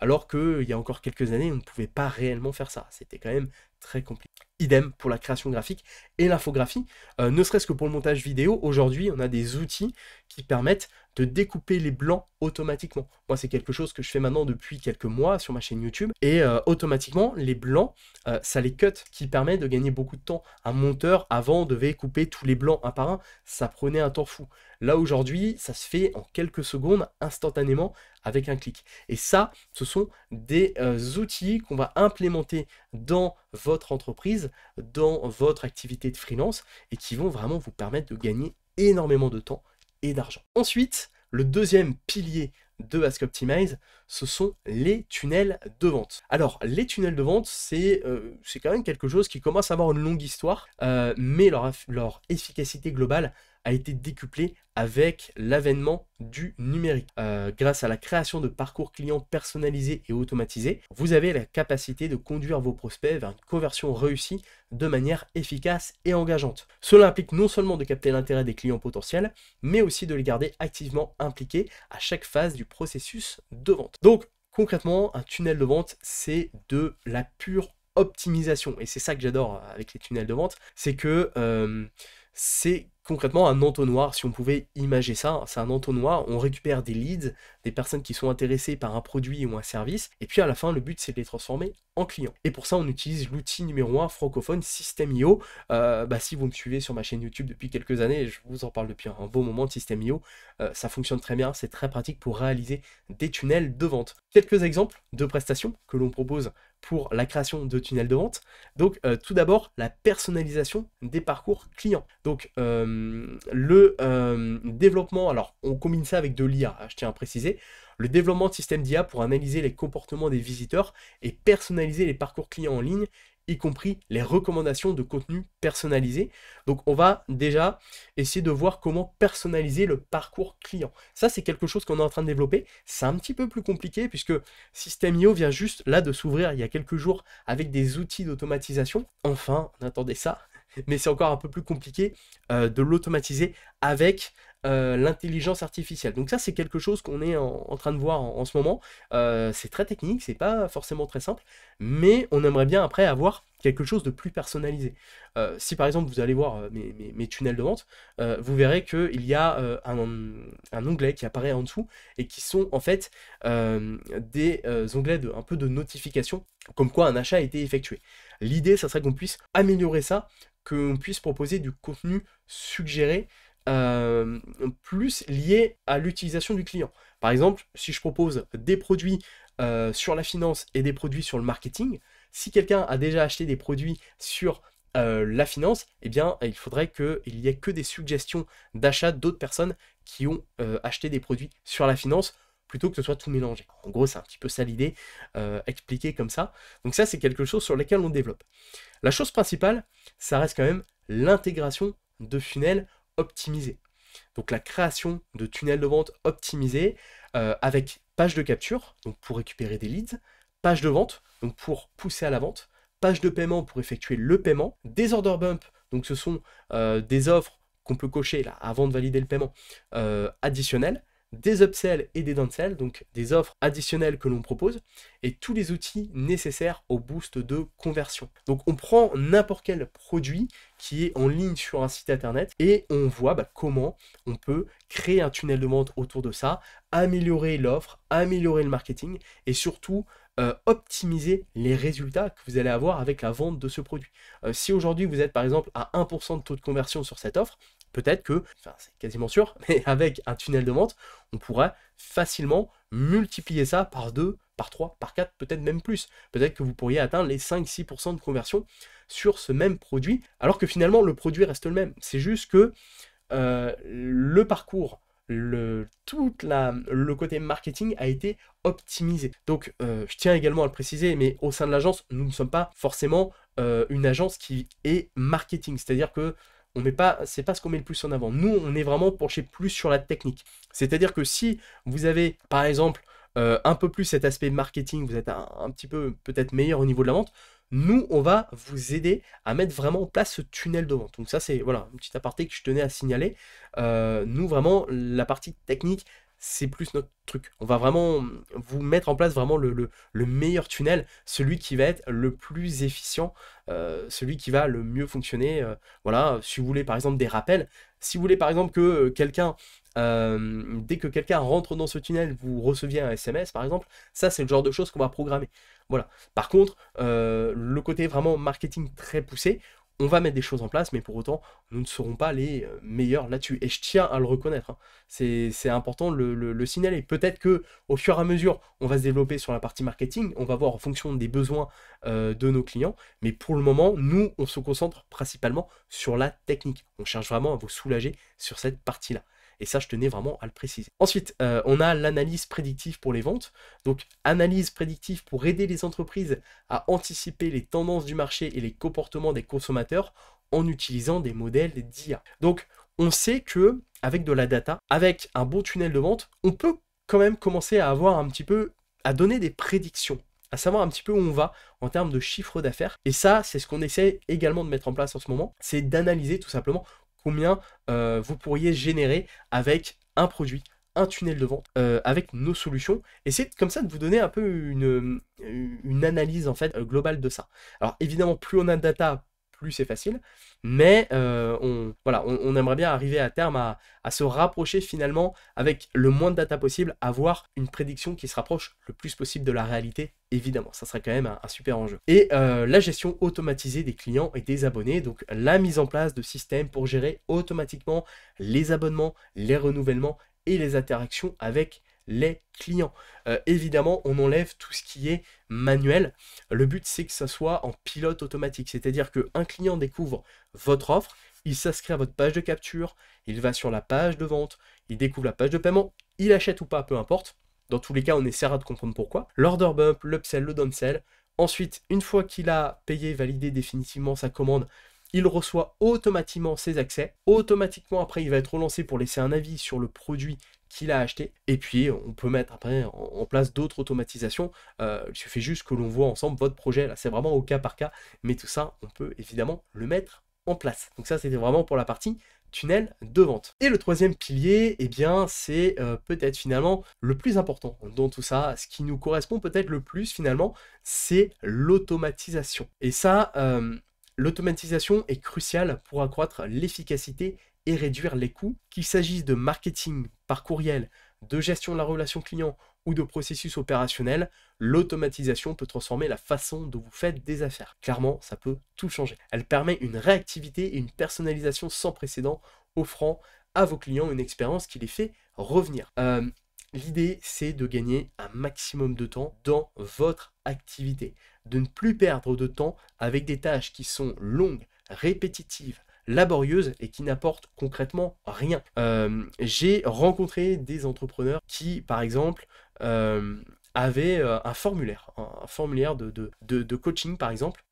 Alors qu'il y a encore quelques années, on ne pouvait pas réellement faire ça. C'était quand même très compliqué. Idem pour la création graphique et l'infographie. Euh, ne serait-ce que pour le montage vidéo, aujourd'hui, on a des outils qui permettent de découper les blancs automatiquement. Moi, c'est quelque chose que je fais maintenant depuis quelques mois sur ma chaîne YouTube. Et euh, automatiquement, les blancs, euh, ça les cut, qui permet de gagner beaucoup de temps. Un monteur, avant, devait couper tous les blancs un par un. Ça prenait un temps fou. Là, aujourd'hui, ça se fait en quelques secondes, instantanément, avec un clic. Et ça, ce sont des euh, outils qu'on va implémenter dans votre entreprise, dans votre activité de freelance, et qui vont vraiment vous permettre de gagner énormément de temps et d'argent. Ensuite, le deuxième pilier de Ask Optimize, ce sont les tunnels de vente. Alors, les tunnels de vente, c'est euh, c'est quand même quelque chose qui commence à avoir une longue histoire, euh, mais leur, leur efficacité globale a été décuplé avec l'avènement du numérique. Euh, grâce à la création de parcours clients personnalisés et automatisés, vous avez la capacité de conduire vos prospects vers une conversion réussie de manière efficace et engageante. Cela implique non seulement de capter l'intérêt des clients potentiels, mais aussi de les garder activement impliqués à chaque phase du processus de vente. Donc, concrètement, un tunnel de vente, c'est de la pure optimisation. Et c'est ça que j'adore avec les tunnels de vente, c'est que euh, c'est concrètement un entonnoir, si on pouvait imaginer ça, hein. c'est un entonnoir, on récupère des leads, des personnes qui sont intéressées par un produit ou un service, et puis à la fin, le but c'est de les transformer en clients. Et pour ça, on utilise l'outil numéro un francophone System.io. Euh, bah, si vous me suivez sur ma chaîne YouTube depuis quelques années, je vous en parle depuis un beau moment de System.io, euh, ça fonctionne très bien, c'est très pratique pour réaliser des tunnels de vente. Quelques exemples de prestations que l'on propose pour la création de tunnels de vente. Donc euh, tout d'abord la personnalisation des parcours clients. Donc euh, le euh, développement, alors on combine ça avec de l'IA, hein, je tiens à préciser, le développement de systèmes d'IA pour analyser les comportements des visiteurs et personnaliser les parcours clients en ligne y compris les recommandations de contenu personnalisé. Donc on va déjà essayer de voir comment personnaliser le parcours client. Ça c'est quelque chose qu'on est en train de développer. C'est un petit peu plus compliqué puisque System.io vient juste là de s'ouvrir il y a quelques jours avec des outils d'automatisation. Enfin, on attendait ça, [laughs] mais c'est encore un peu plus compliqué euh, de l'automatiser avec euh, l'intelligence artificielle. Donc ça, c'est quelque chose qu'on est en, train de voir en, ce moment. Euh, c'est très technique, c'est pas forcément très simple, mais on aimerait bien après avoir quelque chose de plus personnalisé. Euh, si par exemple vous allez voir mes, tunnels de vente, vous verrez qu'il y a un, onglet qui apparaît en dessous et qui sont en fait des onglets de, un peu de notification comme quoi un achat a été effectué. L'idée, ça serait qu'on puisse améliorer ça, qu'on puisse proposer du contenu suggéré euh, plus lié à l'utilisation du client. Par exemple, si je propose des produits euh, sur la finance et des produits sur le marketing, si quelqu'un a déjà acheté des produits sur euh, la finance, eh bien, il faudrait qu'il n'y ait que des suggestions d'achat d'autres personnes qui ont acheté des produits sur la finance plutôt que ce soit tout mélangé. En gros, c'est un petit peu ça l'idée, comme ça. Donc ça, c'est quelque chose sur lequel on développe. La chose principale, ça reste quand même l'intégration de funnel optimisé, Donc la création de tunnels de vente optimisés euh, avec page de capture, donc pour récupérer des leads, page de vente, donc pour pousser à la vente, page de paiement pour effectuer le paiement, des order bump, donc ce sont euh, des offres qu'on peut cocher avant de valider le paiement euh, additionnel, des upsells et des downsells, donc des offres additionnelles que l'on propose, et tous les outils nécessaires au boost de conversion. Donc on prend n'importe quel produit qui est en ligne sur un site internet et on voit bah, comment on peut créer un tunnel de vente autour de ça, améliorer l'offre, améliorer le marketing et surtout euh, optimiser les résultats que vous allez avoir avec la vente de ce produit. Euh, si aujourd'hui vous êtes par exemple à 1% de taux de conversion sur cette offre, peut-être que, enfin c'est quasiment sûr, [laughs] mais avec un tunnel de vente, on pourrait facilement multiplier ça par 2, par 3, par 4, peut-être même plus. Peut-être que vous pourriez atteindre les 5-6% de conversion sur ce même produit, alors que finalement le produit reste le même. C'est juste que euh, le parcours, le, tout le côté marketing a été optimisé. Donc euh, je tiens également à le préciser, mais au sein de l'agence, nous ne sommes pas forcément euh, une agence qui est marketing. C'est-à-dire que on met pas, c'est pas ce qu'on met le plus en avant. Nous, on est vraiment penché plus sur la technique. C'est-à-dire que si vous avez, par exemple, euh, un peu plus cet aspect marketing, vous êtes un, petit peu peut-être meilleur au niveau de la vente, nous, on va vous aider à mettre vraiment en place ce tunnel de vente. Donc ça, c'est voilà, un petit aparté que je tenais à signaler. Euh, nous, vraiment, la partie technique, c'est plus notre truc. On va vraiment vous mettre en place vraiment le, meilleur tunnel, celui qui va être le plus efficient, euh, celui qui va le mieux fonctionner. Euh, voilà, si vous voulez par exemple des rappels, si vous voulez par exemple que euh, quelqu'un, dès que quelqu'un rentre dans ce tunnel, vous receviez un SMS par exemple, ça c'est le genre de choses qu'on va programmer. Voilà. Par contre, le côté vraiment marketing très poussé, on va mettre des choses en place, mais pour autant, nous ne serons pas les euh, meilleurs là-dessus. Et je tiens à le reconnaître. Hein. C'est important le, le, signaler. Peut-être que au fur et à mesure, on va se développer sur la partie marketing, on va voir en fonction des besoins euh, de nos clients, mais pour le moment, nous, on se concentre principalement sur la technique. On cherche vraiment à vous soulager sur cette partie-là. Et ça, je tenais vraiment à le préciser. Ensuite, euh, on a l'analyse prédictive pour les ventes. Donc, analyse prédictive pour aider les entreprises à anticiper les tendances du marché et les comportements des consommateurs en utilisant des modèles d'IA. Donc, on sait que avec de la data, avec un bon tunnel de vente, on peut quand même commencer à avoir un petit peu, à donner des prédictions à savoir un petit peu où on va en termes de chiffre d'affaires. Et ça, c'est ce qu'on essaie également de mettre en place en ce moment, c'est d'analyser tout simplement combien euh, vous pourriez générer avec un produit, un tunnel de vente, euh, avec nos solutions. Et c'est comme ça de vous donner un peu une, une analyse en fait euh, globale de ça. Alors évidemment, plus on a de data, plus c'est facile. Mais euh, on, voilà, on, aimerait bien arriver à terme à, se rapprocher finalement avec le moins de data possible, avoir une prédiction qui se rapproche le plus possible de la réalité. Évidemment, ça serait quand même un, super enjeu. Et euh, la gestion automatisée des clients et des abonnés, donc la mise en place de systèmes pour gérer automatiquement les abonnements, les renouvellements et les interactions avec les clients. Euh, évidemment, on enlève tout ce qui est manuel. Le but, c'est que ça soit en pilote automatique, c'est-à-dire qu'un client découvre votre offre, il s'inscrit à votre page de capture, il va sur la page de vente, il découvre la page de paiement, il achète ou pas, peu importe. Dans tous les cas, on essaiera de comprendre pourquoi. L'order bump, l'upsell, le downsell. Ensuite, une fois qu'il a payé, validé définitivement sa commande, il reçoit automatiquement ses accès. Automatiquement, après, il va être relancé pour laisser un avis sur le produit qu'il a acheté. Et puis, on peut mettre après en, place d'autres automatisations. Euh, il suffit juste que l'on voit ensemble votre projet. Là, c'est vraiment au cas par cas. Mais tout ça, on peut évidemment le mettre en place. Donc ça, c'était vraiment pour la partie tunnel de vente. Et le troisième pilier, eh bien, c'est euh, peut-être finalement le plus important dans tout ça. Ce qui nous correspond peut-être le plus finalement, c'est l'automatisation. Et ça, euh, l'automatisation est cruciale pour accroître l'efficacité et réduire les coûts, qu'il s'agisse de marketing par courriel, de gestion de la relation client ou de processus opérationnel, l'automatisation peut transformer la façon dont vous faites des affaires. Clairement, ça peut tout changer. Elle permet une réactivité et une personnalisation sans précédent, offrant à vos clients une expérience qui les fait revenir. Euh, l'idée, c'est de gagner un maximum de temps dans votre activité, de ne plus perdre de temps avec des tâches qui sont longues, répétitives, laborieuse et qui n'apporte concrètement rien. Euh, j'ai rencontré des entrepreneurs qui, par exemple, euh, avaient euh, un formulaire, un formulaire de, coaching, par exemple,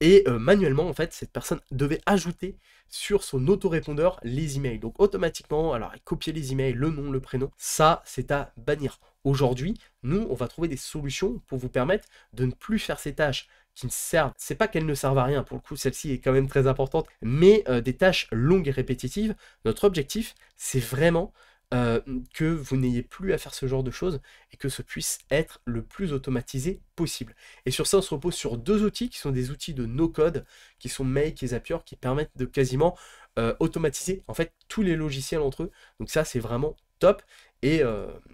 et manuellement, en fait, cette personne devait ajouter sur son autorépondeur les emails. Donc automatiquement, alors copier les emails, le nom, le prénom, ça c'est à bannir. Aujourd'hui, nous, on va trouver des solutions pour vous permettre de ne plus faire ces tâches qui ne servent. C'est pas qu'elles ne servent à rien, pour le coup, celle-ci est quand même très importante, mais euh, des tâches longues et répétitives. Notre objectif, c'est vraiment euh, que vous n'ayez plus à faire ce genre de choses et que ce puisse être le plus automatisé possible. Et sur ça, on se repose sur deux outils qui sont des outils de no-code, qui sont Make et Zapier, qui permettent de quasiment euh, automatiser en fait tous les logiciels entre eux. Donc ça, c'est vraiment top. Et,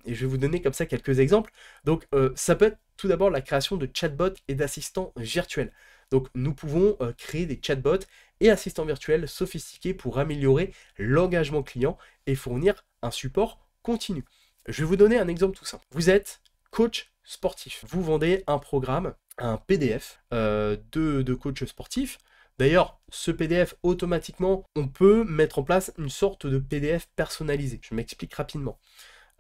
je vais vous donner comme ça quelques exemples. Donc ça peut être tout d'abord, la création de chatbots et d'assistants virtuels. Donc nous pouvons euh, créer des chatbots et assistants virtuels sophistiqués pour améliorer l'engagement client et fournir un support continu. Je vais vous donner un exemple tout simple. Vous êtes coach sportif. Vous vendez un programme, un PDF euh, de coach sportif. D'ailleurs, ce PDF, automatiquement, on peut mettre en place une sorte de PDF personnalisé. Je m'explique rapidement.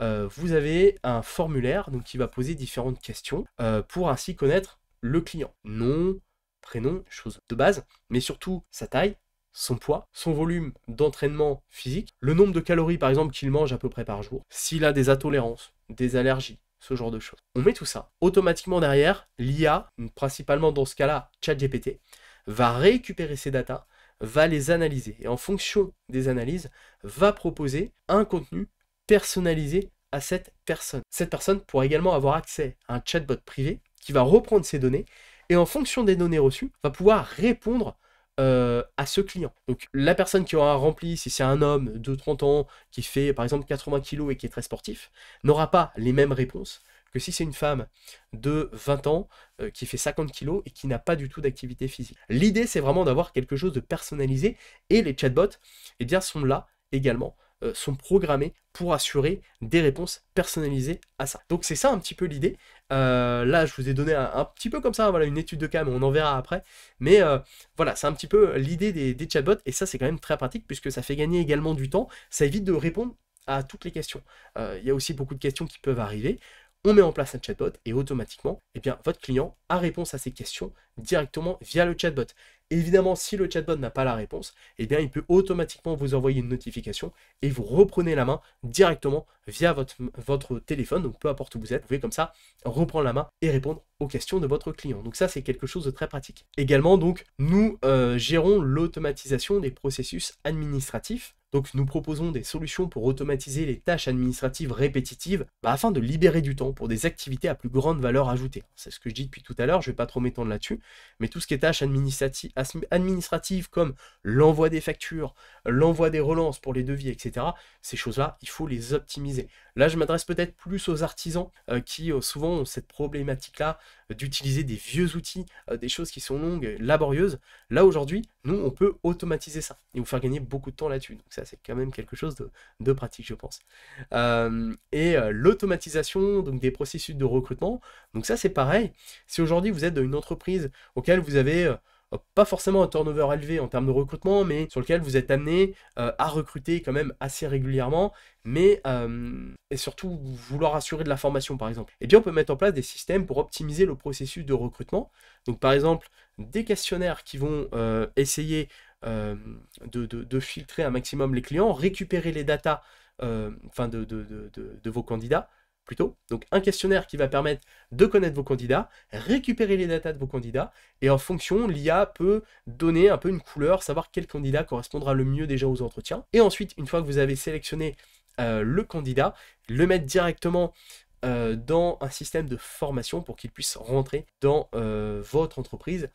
Euh, vous avez un formulaire donc, qui va poser différentes questions euh, pour ainsi connaître le client. Nom, prénom, chose de base, mais surtout sa taille, son poids, son volume d'entraînement physique, le nombre de calories par exemple qu'il mange à peu près par jour, s'il a des intolérances, des allergies, ce genre de choses. On met tout ça. Automatiquement derrière, l'IA, principalement dans ce cas-là ChatGPT, va récupérer ces datas, va les analyser et en fonction des analyses, va proposer un contenu personnalisé à cette personne. Cette personne pourra également avoir accès à un chatbot privé qui va reprendre ses données et en fonction des données reçues, va pouvoir répondre euh, à ce client. Donc la personne qui aura rempli, si c'est un homme de 30 ans qui fait par exemple 80 kg et qui est très sportif, n'aura pas les mêmes réponses que si c'est une femme de 20 ans euh, qui fait 50 kg et qui n'a pas du tout d'activité physique. L'idée c'est vraiment d'avoir quelque chose de personnalisé et les chatbots et eh bien, sont là également euh, sont programmés pour assurer des réponses personnalisées à ça. Donc c'est ça un petit peu l'idée. Euh, là, je vous ai donné un, petit peu comme ça, voilà, une étude de cas, mais on en verra après. Mais euh, voilà, c'est un petit peu l'idée des, chatbots, et ça c'est quand même très pratique puisque ça fait gagner également du temps, ça évite de répondre à toutes les questions. Il y a aussi beaucoup de questions qui peuvent arriver on met en place un chatbot et automatiquement, eh bien, votre client a réponse à ces questions directement via le chatbot. Évidemment, si le chatbot n'a pas la réponse, eh bien, il peut automatiquement vous envoyer une notification et vous reprenez la main directement via votre, votre téléphone. Donc, peu importe où vous êtes, vous pouvez comme ça reprendre la main et répondre aux questions de votre client. Donc ça, c'est quelque chose de très pratique. Également, donc, nous euh, gérons l'automatisation des processus administratifs donc nous proposons des solutions pour automatiser les tâches administratives répétitives bah, afin de libérer du temps pour des activités à plus grande valeur ajoutée. C'est ce que je dis depuis tout à l'heure, je ne vais pas trop m'étendre là-dessus, mais tout ce qui est tâches administratives comme l'envoi des factures, l'envoi des relances pour les devis, etc., ces choses-là, il faut les optimiser. Là, je m'adresse peut-être plus aux artisans euh, qui euh, souvent ont cette problématique-là euh, d'utiliser des vieux outils, des choses qui sont longues, laborieuses. Là, aujourd'hui, nous, on peut automatiser ça et vous faire gagner beaucoup de temps là-dessus. Donc ça, c'est quand même quelque chose de, pratique, je pense. et l'automatisation donc des processus de recrutement, donc ça, c'est pareil. Si aujourd'hui, vous êtes dans une entreprise auquel vous avez pas forcément un turnover élevé en termes de recrutement, mais sur lequel vous êtes amené euh, à recruter quand même assez régulièrement, mais euh, et surtout vouloir assurer de la formation par exemple. Et eh bien on peut mettre en place des systèmes pour optimiser le processus de recrutement. Donc par exemple des questionnaires qui vont euh, essayer de, filtrer un maximum les clients, récupérer les datas enfin de vos candidats donc un questionnaire qui va permettre de connaître vos candidats, récupérer les datas de vos candidats, et en fonction, l'IA peut donner un peu une couleur, savoir quel candidat correspondra le mieux déjà aux entretiens. Et ensuite, une fois que vous avez sélectionné euh, le candidat, le mettre directement euh, dans un système de formation pour qu'il puisse rentrer dans euh, votre entreprise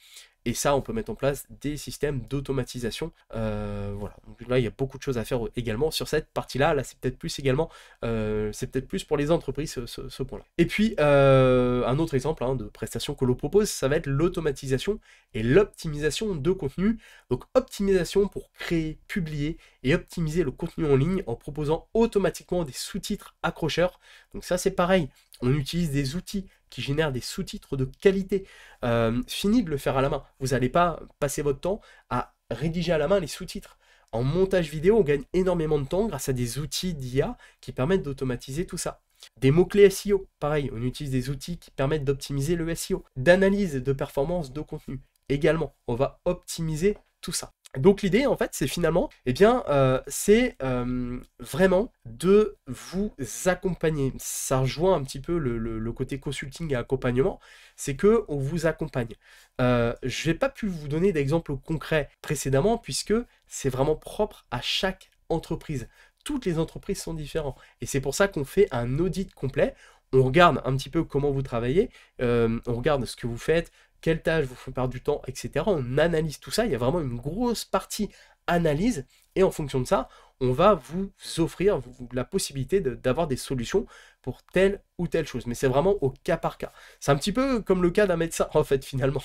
et ça, on peut mettre en place des systèmes d'automatisation. Euh, voilà. Donc là, il y a beaucoup de choses à faire également sur cette partie-là. Là, c'est peut-être plus également, euh, c'est peut-être plus pour les entreprises ce, point-là. Et puis, euh, un autre exemple hein, de prestation que l'on propose, ça va être l'automatisation et l'optimisation de contenu. Donc, optimisation pour créer, publier et optimiser le contenu en ligne en proposant automatiquement des sous-titres accrocheurs. Donc ça, c'est pareil. On utilise des outils qui génèrent des sous-titres de qualité. Euh, fini de le faire à la main. Vous n'allez pas passer votre temps à rédiger à la main les sous-titres. En montage vidéo, on gagne énormément de temps grâce à des outils d'IA qui permettent d'automatiser tout ça. Des mots-clés SEO, pareil, on utilise des outils qui permettent d'optimiser le SEO. D'analyse de performance de contenu, également, on va optimiser tout ça. Donc l'idée en fait c'est finalement, eh bien euh, c'est euh, vraiment de vous accompagner. Ça rejoint un petit peu le, côté consulting et accompagnement, c'est que on vous accompagne. Euh, je n'ai pas pu vous donner d'exemple concret précédemment puisque c'est vraiment propre à chaque entreprise. Toutes les entreprises sont différentes et c'est pour ça qu'on fait un audit complet on regarde un petit peu comment vous travaillez, on regarde ce que vous faites, quelle tâche vous fait perdre du temps, etc. On analyse tout ça, il y a vraiment une grosse partie analyse, et en fonction de ça, on va vous offrir la possibilité d'avoir des solutions pour telle ou telle chose. Mais c'est vraiment au cas par cas. C'est un petit peu comme le cas d'un médecin, [laughs] en fait, finalement.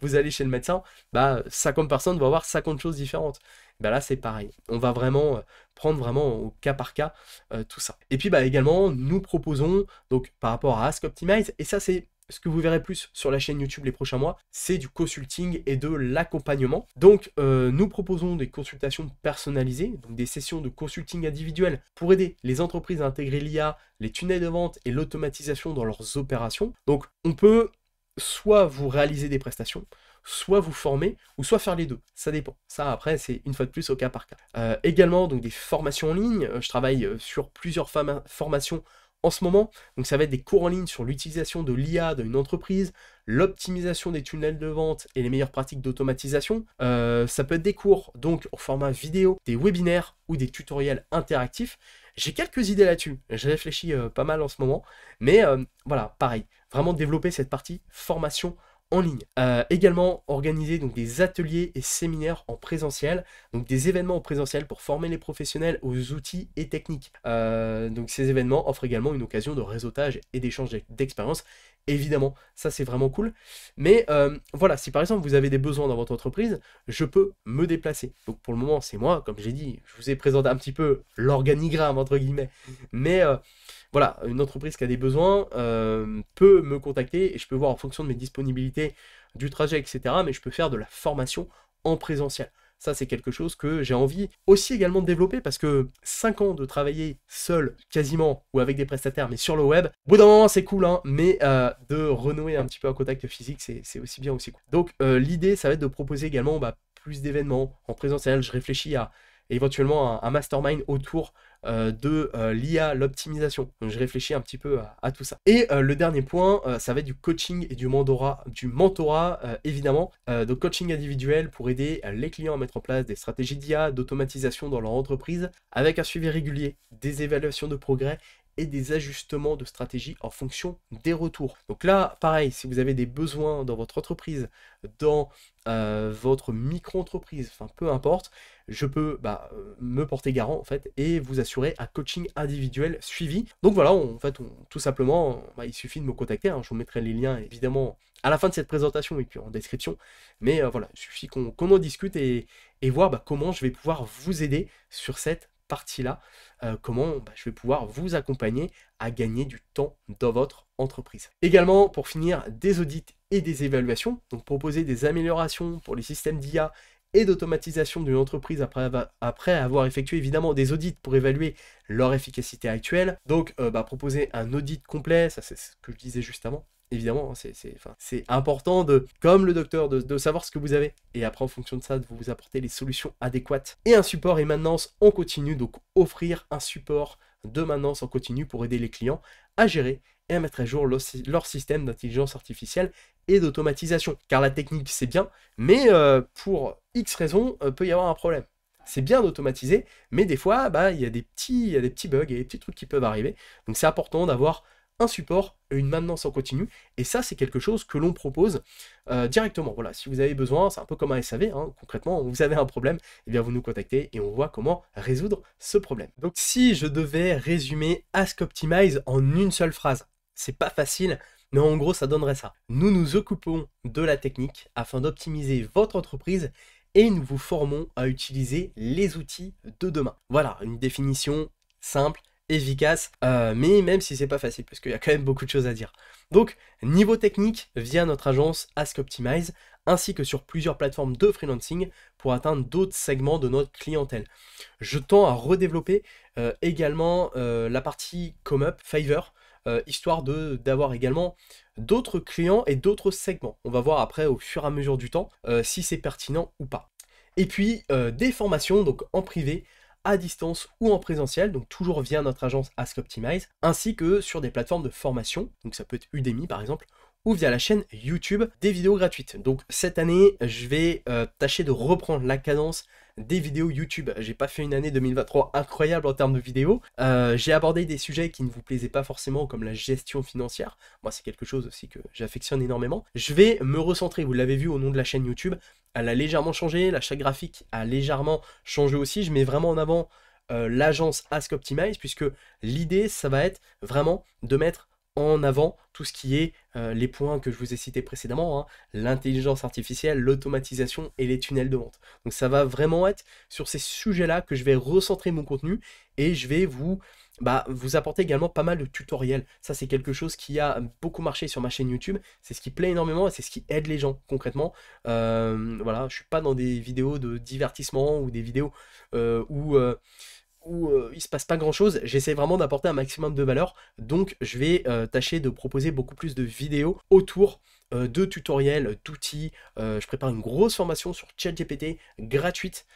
Vous allez chez le médecin, bah, 50 personnes vont avoir 50 choses différentes. Bah, là, c'est pareil. On va vraiment euh, prendre vraiment au cas par cas euh, tout ça. Et puis, bah, également, nous proposons, donc, par rapport à Ask Optimize, et ça, c'est ce que vous verrez plus sur la chaîne YouTube les prochains mois, c'est du consulting et de l'accompagnement. Donc, euh, nous proposons des consultations personnalisées, donc des sessions de consulting individuel pour aider les entreprises à intégrer l'IA, les tunnels de vente et l'automatisation dans leurs opérations. Donc, on peut soit vous réaliser des prestations, soit vous former, ou soit faire les deux. Ça dépend. Ça, après, c'est une fois de plus au cas par cas. Euh, également, donc des formations en ligne. Euh, je travaille sur plusieurs formations en ce moment. Donc ça va être des cours en ligne sur l'utilisation de l'IA dans une entreprise, l'optimisation des tunnels de vente et les meilleures pratiques d'automatisation. Euh, ça peut être des cours donc au format vidéo, des webinaires ou des tutoriels interactifs. J'ai quelques idées là-dessus, je réfléchis euh, pas mal en ce moment, mais euh, voilà, pareil, vraiment développer cette partie formation en ligne. Euh, également organiser donc des ateliers et séminaires en présentiel, donc des événements en présentiel pour former les professionnels aux outils et techniques. Euh, donc ces événements offrent également une occasion de réseautage et d'échange d'expériences. Évidemment, ça c'est vraiment cool. Mais euh, voilà, si par exemple vous avez des besoins dans votre entreprise, je peux me déplacer. Donc pour le moment, c'est moi, comme j'ai dit, je vous ai présenté un petit peu l'organigramme entre guillemets. Mais voilà, une entreprise qui a des besoins euh, peut me contacter et je peux voir en fonction de mes disponibilités, du trajet, etc. Mais je peux faire de la formation en présentiel. Ça, c'est quelque chose que j'ai envie aussi également de développer parce que 5 ans de travailler seul, quasiment, ou avec des prestataires, mais sur le web, au bout d'un moment, c'est cool, hein, mais euh, de renouer un petit peu un contact physique, c'est aussi bien, aussi cool. Donc, euh, l'idée, ça va être de proposer également bah, plus d'événements en présentiel. Je réfléchis à éventuellement un, un mastermind autour euh, de euh, l'IA, l'optimisation. Donc je réfléchis un petit peu à, tout ça. Et euh, le dernier point, ça va être du coaching et du mentorat, du mentorat évidemment. donc coaching individuel pour aider les clients à mettre en place des stratégies d'IA, d'automatisation dans leur entreprise, avec un suivi régulier, des évaluations de progrès et des ajustements de stratégie en fonction des retours. Donc là, pareil, si vous avez des besoins dans votre entreprise, dans euh, votre micro-entreprise, enfin peu importe, je peux bah, euh, me porter garant en fait et vous assurer un coaching individuel suivi. Donc voilà, en fait, tout simplement, bah, il suffit de me contacter. Hein, je vous mettrai les liens évidemment à la fin de cette présentation et puis en description. Mais euh, voilà, il suffit qu'on en discute et, voir bah, comment je vais pouvoir vous aider sur cette partie-là euh, comment bah, je vais pouvoir vous accompagner à gagner du temps dans votre entreprise. Également, pour finir, des audits et des évaluations, donc proposer des améliorations pour les systèmes d'IA et d'automatisation d'une entreprise après, avoir effectué évidemment des audits pour évaluer leur efficacité actuelle. Donc euh, bah, proposer un audit complet, ça c'est ce que je disais juste avant, évidemment, hein, c'est important de, comme le docteur, de, savoir ce que vous avez. Et après, en fonction de ça, de vous apporter les solutions adéquates. Et un support et maintenance en continu, donc offrir un support de maintenance en continu pour aider les clients à gérer et à mettre à jour leur, système d'intelligence artificielle et d'automatisation. Car la technique, c'est bien, mais euh, pour X raisons, euh, peut y avoir un problème c'est bien d'automatiser, mais des fois, bah, il y a des petits, il y a des petits bugs, et des petits trucs qui peuvent arriver. Donc c'est important d'avoir support et une maintenance en continu. Et ça, c'est quelque chose que l'on propose euh, directement. Voilà, si vous avez besoin, c'est un peu comme un SAV, hein. concrètement, vous avez un problème, et eh bien vous nous contactez et on voit comment résoudre ce problème. Donc si je devais résumer Ask Optimize en une seule phrase, c'est pas facile, mais en gros, ça donnerait ça. Nous nous occupons de la technique afin d'optimiser votre entreprise et nous vous formons à utiliser les outils de demain. Voilà, une définition simple, efficace, euh, mais même si c'est pas facile, parce qu'il y a quand même beaucoup de choses à dire. Donc, niveau technique, via notre agence Ask Optimize, ainsi que sur plusieurs plateformes de freelancing pour atteindre d'autres segments de notre clientèle. Je tends à redévelopper euh, également euh, la partie come-up, Fiverr, histoire de d'avoir également d'autres clients et d'autres segments. On va voir après au fur et à mesure du temps si c'est pertinent ou pas. Et puis des formations donc en privé à distance ou en présentiel, donc toujours via notre agence Ask Optimize, ainsi que sur des plateformes de formation, donc ça peut être Udemy par exemple, ou via la chaîne YouTube des vidéos gratuites. Donc cette année, je vais euh, tâcher de reprendre la cadence des vidéos YouTube. J'ai pas fait une année 2023 incroyable en termes de vidéos. Euh, j'ai abordé des sujets qui ne vous plaisaient pas forcément, comme la gestion financière. Moi, c'est quelque chose aussi que j'affectionne énormément. Je vais me recentrer, vous l'avez vu au nom de la chaîne YouTube, elle a légèrement changé, l'achat graphique a légèrement changé aussi. Je mets vraiment en avant euh, l'agence Ask Optimize, puisque l'idée, ça va être vraiment de mettre en avant tout ce qui est euh, les points que je vous ai cités précédemment, hein, l'intelligence artificielle, l'automatisation et les tunnels de vente. Donc ça va vraiment être sur ces sujets-là que je vais recentrer mon contenu et je vais vous, bah, vous apporter également pas mal de tutoriels. Ça c'est quelque chose qui a beaucoup marché sur ma chaîne YouTube, c'est ce qui plaît énormément et c'est ce qui aide les gens concrètement. Euh, voilà, je suis pas dans des vidéos de divertissement ou des vidéos euh, où où euh, il se passe pas grand chose, j'essaie vraiment d'apporter un maximum de valeur. Donc je vais euh, tâcher de proposer beaucoup plus de vidéos autour euh, de tutoriels, d'outils. Euh, euh, je prépare une grosse formation sur ChatGPT gratuite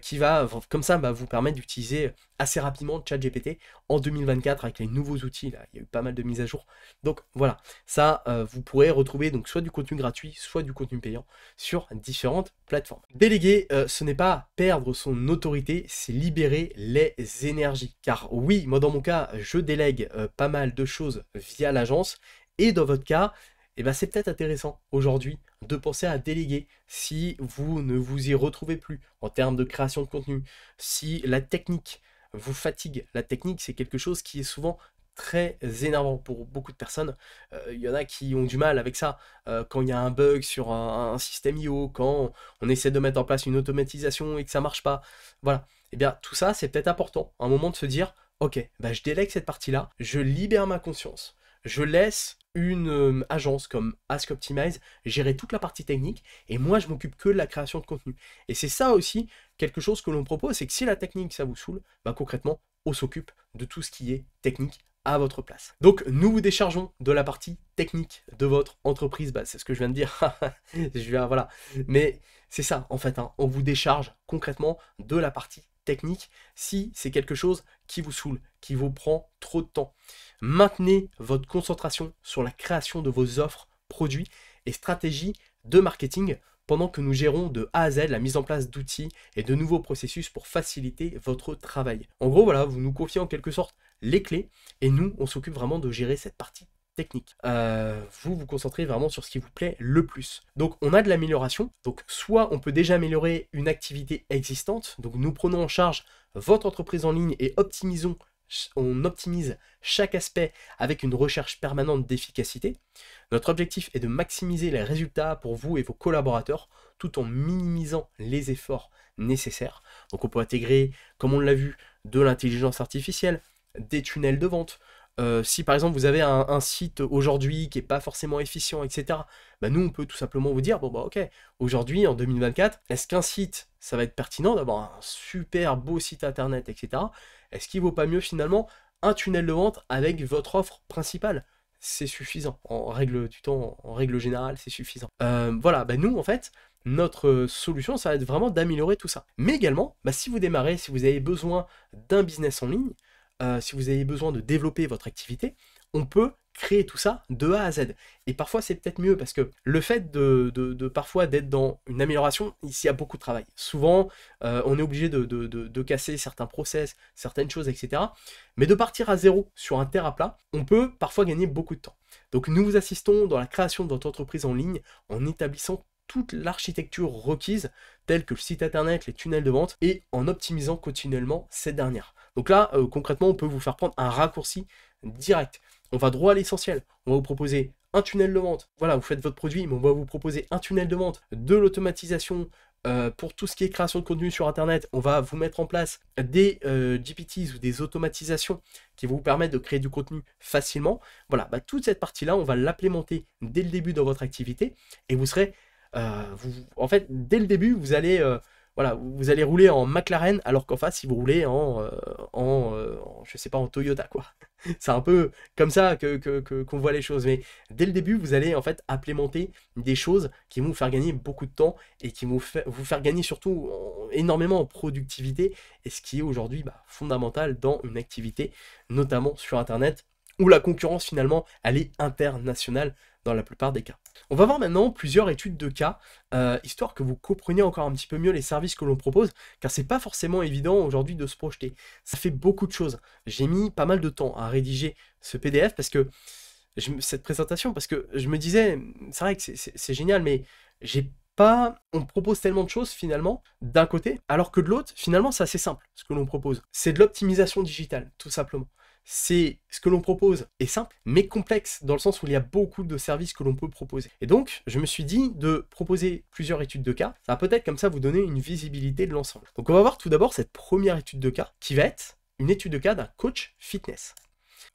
qui va, comme ça, bah, vous permettre d'utiliser assez rapidement ChatGPT en 2024 avec les nouveaux outils. Là. Il y a eu pas mal de mises à jour. Donc voilà, ça, vous pourrez retrouver donc soit du contenu gratuit, soit du contenu payant sur différentes plateformes. Déléguer, ce n'est pas perdre son autorité, c'est libérer les énergies. Car oui, moi dans mon cas, je délègue pas mal de choses via l'agence. Et dans votre cas, eh ben c'est peut-être intéressant aujourd'hui de penser à déléguer si vous ne vous y retrouvez plus en termes de création de contenu, si la technique vous fatigue. La technique, c'est quelque chose qui est souvent très énervant pour beaucoup de personnes. Euh, il y en a qui ont du mal avec ça. Euh, quand il y a un bug sur un, système IO, quand on essaie de mettre en place une automatisation et que ça ne marche pas. Voilà. Et eh bien, tout ça, c'est peut-être important. Un moment de se dire, ok, bah, je délègue cette partie-là, je libère ma conscience je laisse une euh, agence comme Ask Optimize gérer toute la partie technique et moi je m'occupe que de la création de contenu. Et c'est ça aussi quelque chose que l'on propose, c'est que si la technique ça vous saoule, bah, concrètement on s'occupe de tout ce qui est technique à votre place. Donc nous vous déchargeons de la partie technique de votre entreprise, bah, c'est ce que je viens de dire, [laughs] je viens, voilà. Mais c'est ça en fait, hein. on vous décharge concrètement de la partie technique si c'est quelque chose qui vous saoule, qui vous prend trop de temps. Maintenez votre concentration sur la création de vos offres, produits et stratégies de marketing pendant que nous gérons de A à Z la mise en place d'outils et de nouveaux processus pour faciliter votre travail. En gros, voilà, vous nous confiez en quelque sorte les clés et nous, on s'occupe vraiment de gérer cette partie technique. Euh, vous vous concentrez vraiment sur ce qui vous plaît le plus. Donc on a de l'amélioration. Donc soit on peut déjà améliorer une activité existante. Donc nous prenons en charge votre entreprise en ligne et optimisons on optimise chaque aspect avec une recherche permanente d'efficacité. Notre objectif est de maximiser les résultats pour vous et vos collaborateurs tout en minimisant les efforts nécessaires. Donc on peut intégrer, comme on l'a vu, de l'intelligence artificielle, des tunnels de vente, euh, si par exemple vous avez un, site aujourd'hui qui n'est pas forcément efficient, etc., bah, nous on peut tout simplement vous dire, bon bah ok, aujourd'hui en 2024, est-ce qu'un site, ça va être pertinent d'avoir un super beau site internet, etc. Est-ce qu'il vaut pas mieux finalement un tunnel de vente avec votre offre principale C'est suffisant, en règle du temps, en règle générale, c'est suffisant. Euh, voilà, bah, nous en fait, notre solution, ça va être vraiment d'améliorer tout ça. Mais également, bah, si vous démarrez, si vous avez besoin d'un business en ligne, euh, si vous avez besoin de développer votre activité, on peut créer tout ça de A à Z. Et parfois, c'est peut-être mieux parce que le fait de, parfois d'être dans une amélioration, ici, il y a beaucoup de travail. Souvent, euh, on est obligé de, de, casser certains process, certaines choses, etc. Mais de partir à zéro sur un terrain plat, on peut parfois gagner beaucoup de temps. Donc, nous vous assistons dans la création de votre entreprise en ligne en établissant toute l'architecture requise, telle que le site internet, les tunnels de vente, et en optimisant continuellement ces dernières. Donc là, euh, concrètement, on peut vous faire prendre un raccourci direct. On va droit à l'essentiel. On va vous proposer un tunnel de vente. Voilà, vous faites votre produit, mais on va vous proposer un tunnel de vente, de l'automatisation. Euh, pour tout ce qui est création de contenu sur Internet, on va vous mettre en place des euh, GPTs ou des automatisations qui vont vous permettre de créer du contenu facilement. Voilà, bah, toute cette partie-là, on va l'implémenter dès le début dans votre activité et vous serez, en fait, dès le début, vous allez voilà, vous allez rouler en McLaren alors qu'en face, si vous roulez en, euh, euh, en, je sais pas, en Toyota, quoi. [laughs] C'est un peu comme ça que, qu'on voit les choses. Mais dès le début, vous allez en fait implémenter des choses qui vont vous faire gagner beaucoup de temps et qui vont vous faire, gagner surtout énormément en productivité et ce qui est aujourd'hui bah, fondamental dans une activité, notamment sur Internet où la concurrence finalement, elle est internationale dans la plupart des cas. On va voir maintenant plusieurs études de cas, euh, histoire que vous compreniez encore un petit peu mieux les services que l'on propose, car c'est pas forcément évident aujourd'hui de se projeter. Ça fait beaucoup de choses. J'ai mis pas mal de temps à rédiger ce PDF parce que je, cette présentation, parce que je me disais, c'est vrai que c'est génial, mais j'ai pas, on propose tellement de choses finalement d'un côté, alors que de l'autre, finalement, c'est assez simple ce que l'on propose. C'est de l'optimisation digitale, tout simplement c'est ce que l'on propose est simple, mais complexe, dans le sens où il y a beaucoup de services que l'on peut proposer. Et donc, je me suis dit de proposer plusieurs études de cas. Ça va peut-être comme ça vous donner une visibilité de l'ensemble. Donc, on va voir tout d'abord cette première étude de cas, qui va être une étude de cas d'un coach fitness.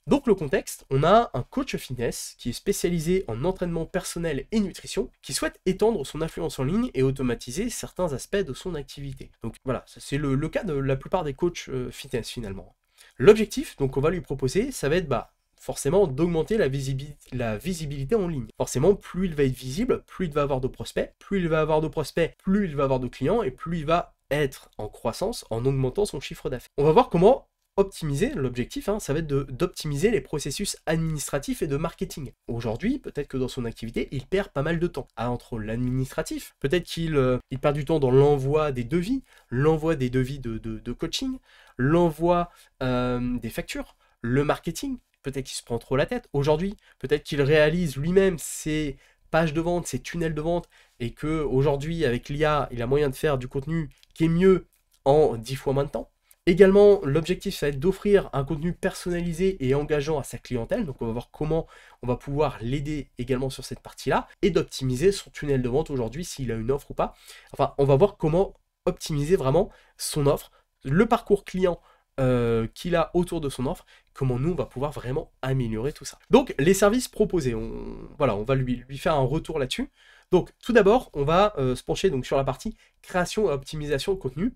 Donc le contexte, on a un coach fitness qui est spécialisé en entraînement personnel et nutrition, qui souhaite étendre son influence en ligne et automatiser certains aspects de son activité. Donc voilà, c'est le, le, cas de la plupart des coachs euh, fitness finalement. L'objectif donc qu'on va lui proposer, ça va être bah, forcément d'augmenter la, visibilité en ligne. Forcément, plus il va être visible, plus il va avoir de prospects, plus il va avoir de prospects, plus il va avoir de clients et plus il va être en croissance en augmentant son chiffre d'affaires. On va voir comment optimiser, l'objectif, hein. ça va être d'optimiser les processus administratifs et de marketing. Aujourd'hui, peut-être que dans son activité, il perd pas mal de temps. Ah, entre l'administratif, peut-être qu'il euh, perd du temps dans l'envoi des devis, l'envoi des devis de coaching, l'envoi euh, des factures, le marketing. Peut-être qu'il se prend trop la tête aujourd'hui. Peut-être qu'il réalise lui-même ses pages de vente, ses tunnels de vente, et que aujourd'hui avec l'IA, il a moyen de faire du contenu qui est mieux en 10 fois moins de temps. Également, l'objectif, ça va être d'offrir un contenu personnalisé et engageant à sa clientèle. Donc, on va voir comment on va pouvoir l'aider également sur cette partie-là et d'optimiser son tunnel de vente aujourd'hui, s'il a une offre ou pas. Enfin, on va voir comment optimiser vraiment son offre le parcours client euh, qu'il a autour de son offre, comment nous on va pouvoir vraiment améliorer tout ça. Donc les services proposés, on, voilà, on va lui, lui faire un retour là-dessus. Donc tout d'abord, on va euh, se pencher donc, sur la partie création et optimisation de contenu.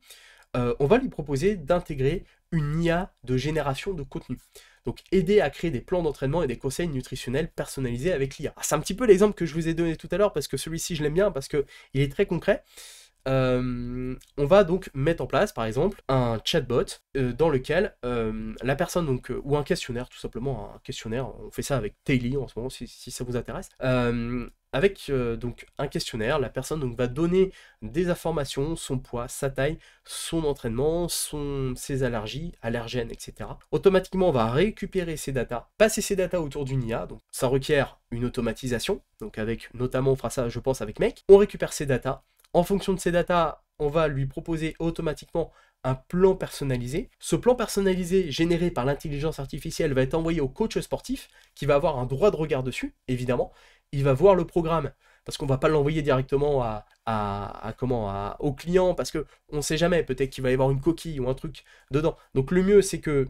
Euh, on va lui proposer d'intégrer une IA de génération de contenu. Donc aider à créer des plans d'entraînement et des conseils nutritionnels personnalisés avec l'IA. Ah, c'est un petit peu l'exemple que je vous ai donné tout à l'heure parce que celui-ci je l'aime bien parce qu'il est très concret. Euh, on va donc mettre en place, par exemple, un chatbot euh, dans lequel euh, la personne, donc, ou un questionnaire, tout simplement, un questionnaire, on fait ça avec Taily en ce moment, si, ça vous intéresse avec donc un questionnaire, la personne donc, va donner des informations, son poids, sa taille, son entraînement, son, ses allergies, allergènes, etc. Automatiquement, on va récupérer ces datas, passer ces datas autour d'une IA, donc ça requiert une automatisation, donc avec notamment on fera ça je pense avec Mec, on récupère ces datas, en fonction de ces datas, on va lui proposer automatiquement un plan personnalisé. Ce plan personnalisé généré par l'intelligence artificielle va être envoyé au coach sportif qui va avoir un droit de regard dessus, évidemment. Il va voir le programme parce qu'on va pas l'envoyer directement à, comment au client parce que on sait jamais peut-être qu'il va y avoir une coquille ou un truc dedans. Donc le mieux c'est que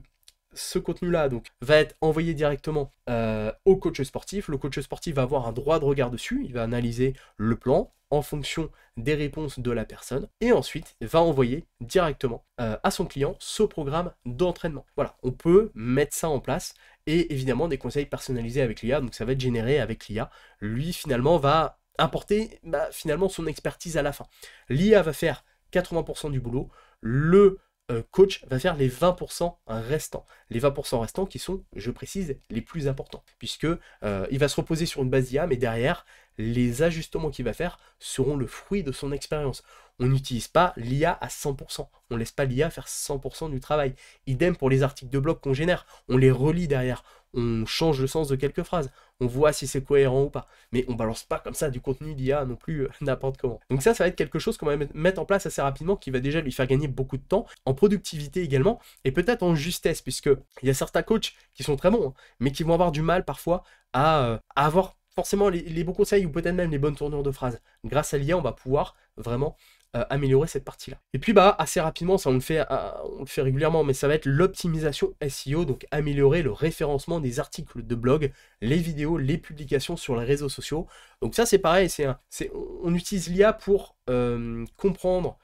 ce contenu-là donc va être envoyé directement euh, au coach sportif. Le coach sportif va avoir un droit de regard dessus. Il va analyser le plan en fonction des réponses de la personne et ensuite va envoyer directement euh, à son client ce programme d'entraînement. Voilà, on peut mettre ça en place et évidemment des conseils personnalisés avec l'IA. Donc ça va être généré avec l'IA. Lui finalement va apporter bah, finalement son expertise à la fin. L'IA va faire 80% du boulot. Le euh, coach va faire les 20% restants. Les 20% restants qui sont, je précise, les plus importants, puisque euh, il va se reposer sur une base d'IA, mais derrière, les ajustements qu'il va faire seront le fruit de son expérience. On n'utilise pas l'IA à 100%. On ne laisse pas l'IA faire 100% du travail. Idem pour les articles de blog qu'on génère. On les relie derrière on change le sens de quelques phrases, on voit si c'est cohérent ou pas, mais on balance pas comme ça du contenu d'IA non plus euh, [laughs] n'importe comment. Donc ça, ça va être quelque chose qu'on va mettre en place assez rapidement, qui va déjà lui faire gagner beaucoup de temps, en productivité également, et peut-être en justesse, puisque il y a certains coachs qui sont très bons, hein, mais qui vont avoir du mal parfois euh, à, avoir forcément les, les, bons conseils ou peut-être même les bonnes tournures de phrases. Grâce à l'IA, on va pouvoir vraiment euh, améliorer cette partie-là. Et puis bah assez rapidement, ça on le fait, euh, on le fait régulièrement, mais ça va être l'optimisation SEO, donc améliorer le référencement des articles de blog, les vidéos, les publications sur les réseaux sociaux. Donc ça c'est pareil, c'est, c'est on utilise l'IA pour euh, comprendre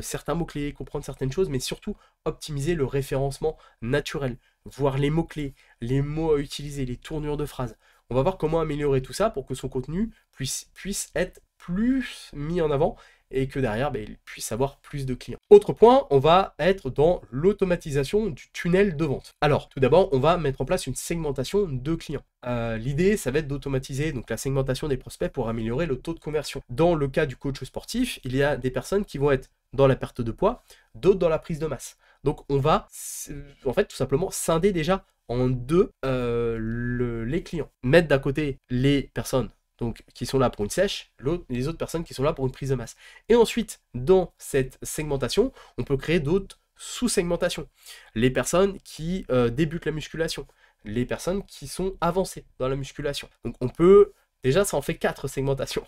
certains mots-clés, comprendre certaines choses, mais surtout optimiser le référencement naturel, voir les mots-clés, les mots à utiliser, les tournures de phrases. On va voir comment améliorer tout ça pour que son contenu puisse, puisse être plus mis en avant et que derrière, bah, il puisse avoir plus de clients. Autre point, on va être dans l'automatisation du tunnel de vente. Alors, tout d'abord, on va mettre en place une segmentation de clients. Euh, l'idée, ça va être d'automatiser donc la segmentation des prospects pour améliorer le taux de conversion. Dans le cas du coach sportif, il y a des personnes qui vont être dans la perte de poids, d'autres dans la prise de masse. Donc on va euh, en fait tout simplement scinder déjà en deux euh, les clients. Mettre d'un côté les personnes donc qui sont là pour une sèche, les autres personnes qui sont là pour une prise de masse. Et ensuite, dans cette segmentation, on peut créer d'autres sous-segmentations. Les personnes qui euh, débutent la musculation, les personnes qui sont avancées dans la musculation. Donc on peut, déjà ça en fait quatre [laughs] segmentations.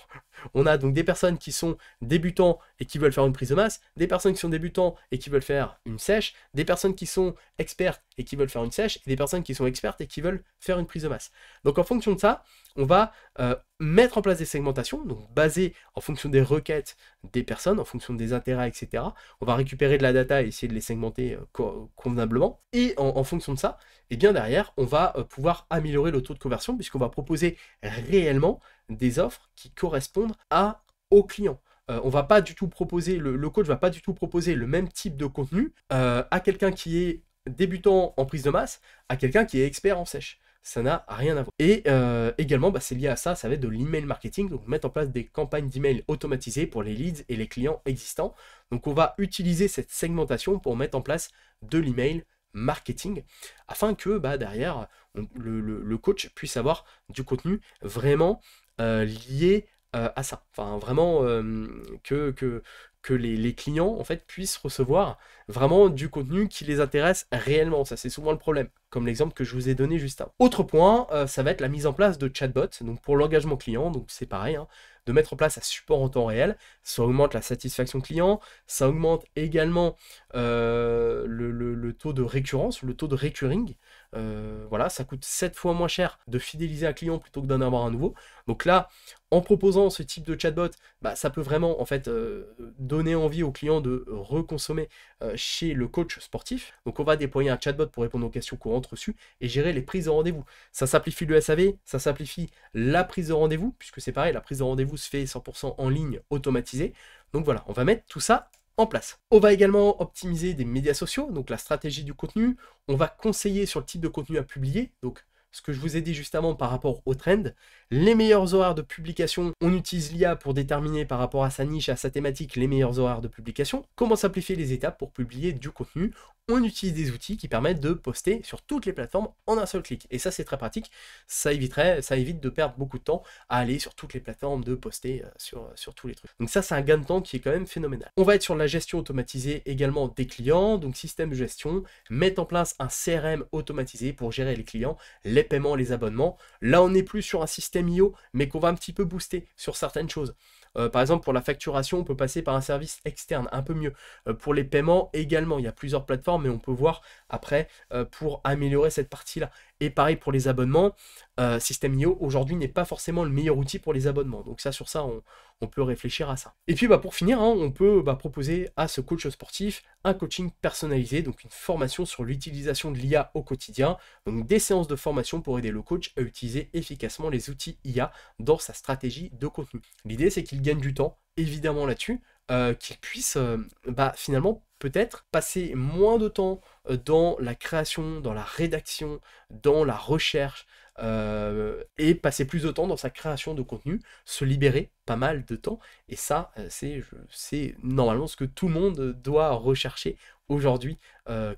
On a donc des personnes qui sont débutants et qui veulent faire une prise de masse, des personnes qui sont débutants et qui veulent faire une sèche, des personnes qui sont expertes et qui veulent faire une sèche, et des personnes qui sont expertes et qui veulent faire une prise de masse. Donc en fonction de ça, on va euh, mettre en place des segmentations, donc basées en fonction des requêtes des personnes, en fonction des intérêts, etc. On va récupérer de la data et essayer de les segmenter euh, convenablement. Et en, fonction de ça, et eh bien derrière, on va euh, pouvoir améliorer le taux de conversion puisqu'on va proposer réellement des offres qui correspondent aux clients. Euh, on va pas du tout proposer, le, coach coach va pas du tout proposer le même type de contenu euh, à quelqu'un qui est débutant en prise de masse, à quelqu'un qui est expert en sèche. Ça n'a rien à voir. Et euh, également, bah, c'est lié à ça, ça va être de l'email marketing, donc mettre en place des campagnes d'email automatisées pour les leads et les clients existants. Donc on va utiliser cette segmentation pour mettre en place de l'email marketing afin que bah, derrière le, coach puisse avoir du contenu vraiment lié euh, à ça. Enfin, vraiment euh, que, les, clients en fait puissent recevoir vraiment du contenu qui les intéresse réellement. Ça, c'est souvent le problème, comme l'exemple que je vous ai donné juste avant. Autre point, euh, ça va être la mise en place de chatbots. Donc pour l'engagement client, donc c'est pareil. Hein, de mettre en place un support en temps réel, ça augmente la satisfaction client, ça augmente également le, le, taux de récurrence, le taux de recurring, euh, voilà, ça coûte 7 fois moins cher de fidéliser un client plutôt que d'en avoir un nouveau. Donc là, en proposant ce type de chatbot, bah, ça peut vraiment en fait euh, donner envie aux clients de reconsommer euh, chez le coach sportif. Donc on va déployer un chatbot pour répondre aux questions courantes reçues et gérer les prises de rendez-vous. Ça simplifie le SAV, ça simplifie la prise de rendez-vous, puisque c'est pareil, la prise de rendez-vous se fait 100% en ligne automatisée. Donc voilà, on va mettre tout ça en place. On va également optimiser des médias sociaux, donc la stratégie du contenu. On va conseiller sur le type de contenu à publier, donc ce que je vous ai dit justement par rapport au trend. Les meilleurs horaires de publication, on utilise l'IA pour déterminer par rapport à sa niche, à sa thématique, les meilleurs horaires de publication. Comment simplifier les étapes pour publier du contenu on utilise des outils qui permettent de poster sur toutes les plateformes en un seul clic. Et ça, c'est très pratique. Ça éviterait, ça évite de perdre beaucoup de temps à aller sur toutes les plateformes, de poster euh, sur, euh, sur tous les trucs. Donc ça, c'est un gain de temps qui est quand même phénoménal. On va être sur la gestion automatisée également des clients. Donc système de gestion, mettre en place un CRM automatisé pour gérer les clients, les paiements, les abonnements. Là, on n'est plus sur un système IO, mais qu'on va un petit peu booster sur certaines choses. Euh, par exemple, pour la facturation, on peut passer par un service externe, un peu mieux. Euh, pour les paiements également, il y a plusieurs plateformes, mais on peut voir après euh, pour améliorer cette partie-là. Et pareil pour les abonnements, euh, système Io aujourd'hui n'est pas forcément le meilleur outil pour les abonnements. Donc ça, sur ça, on, peut réfléchir à ça. Et puis bah, pour finir, hein, on peut bah, proposer à ce coach sportif un coaching personnalisé, donc une formation sur l'utilisation de l'IA au quotidien, donc des séances de formation pour aider le coach à utiliser efficacement les outils IA dans sa stratégie de contenu. L'idée, c'est qu'il gagne du temps, évidemment là-dessus, euh, qu'il puisse euh, bah, finalement peut-être passer moins de temps euh, dans la création, dans la rédaction, dans la recherche, euh, et passer plus de temps dans sa création de contenu, se libérer pas mal de temps. Et ça, euh, c'est normalement ce que tout le monde doit rechercher aujourd'hui,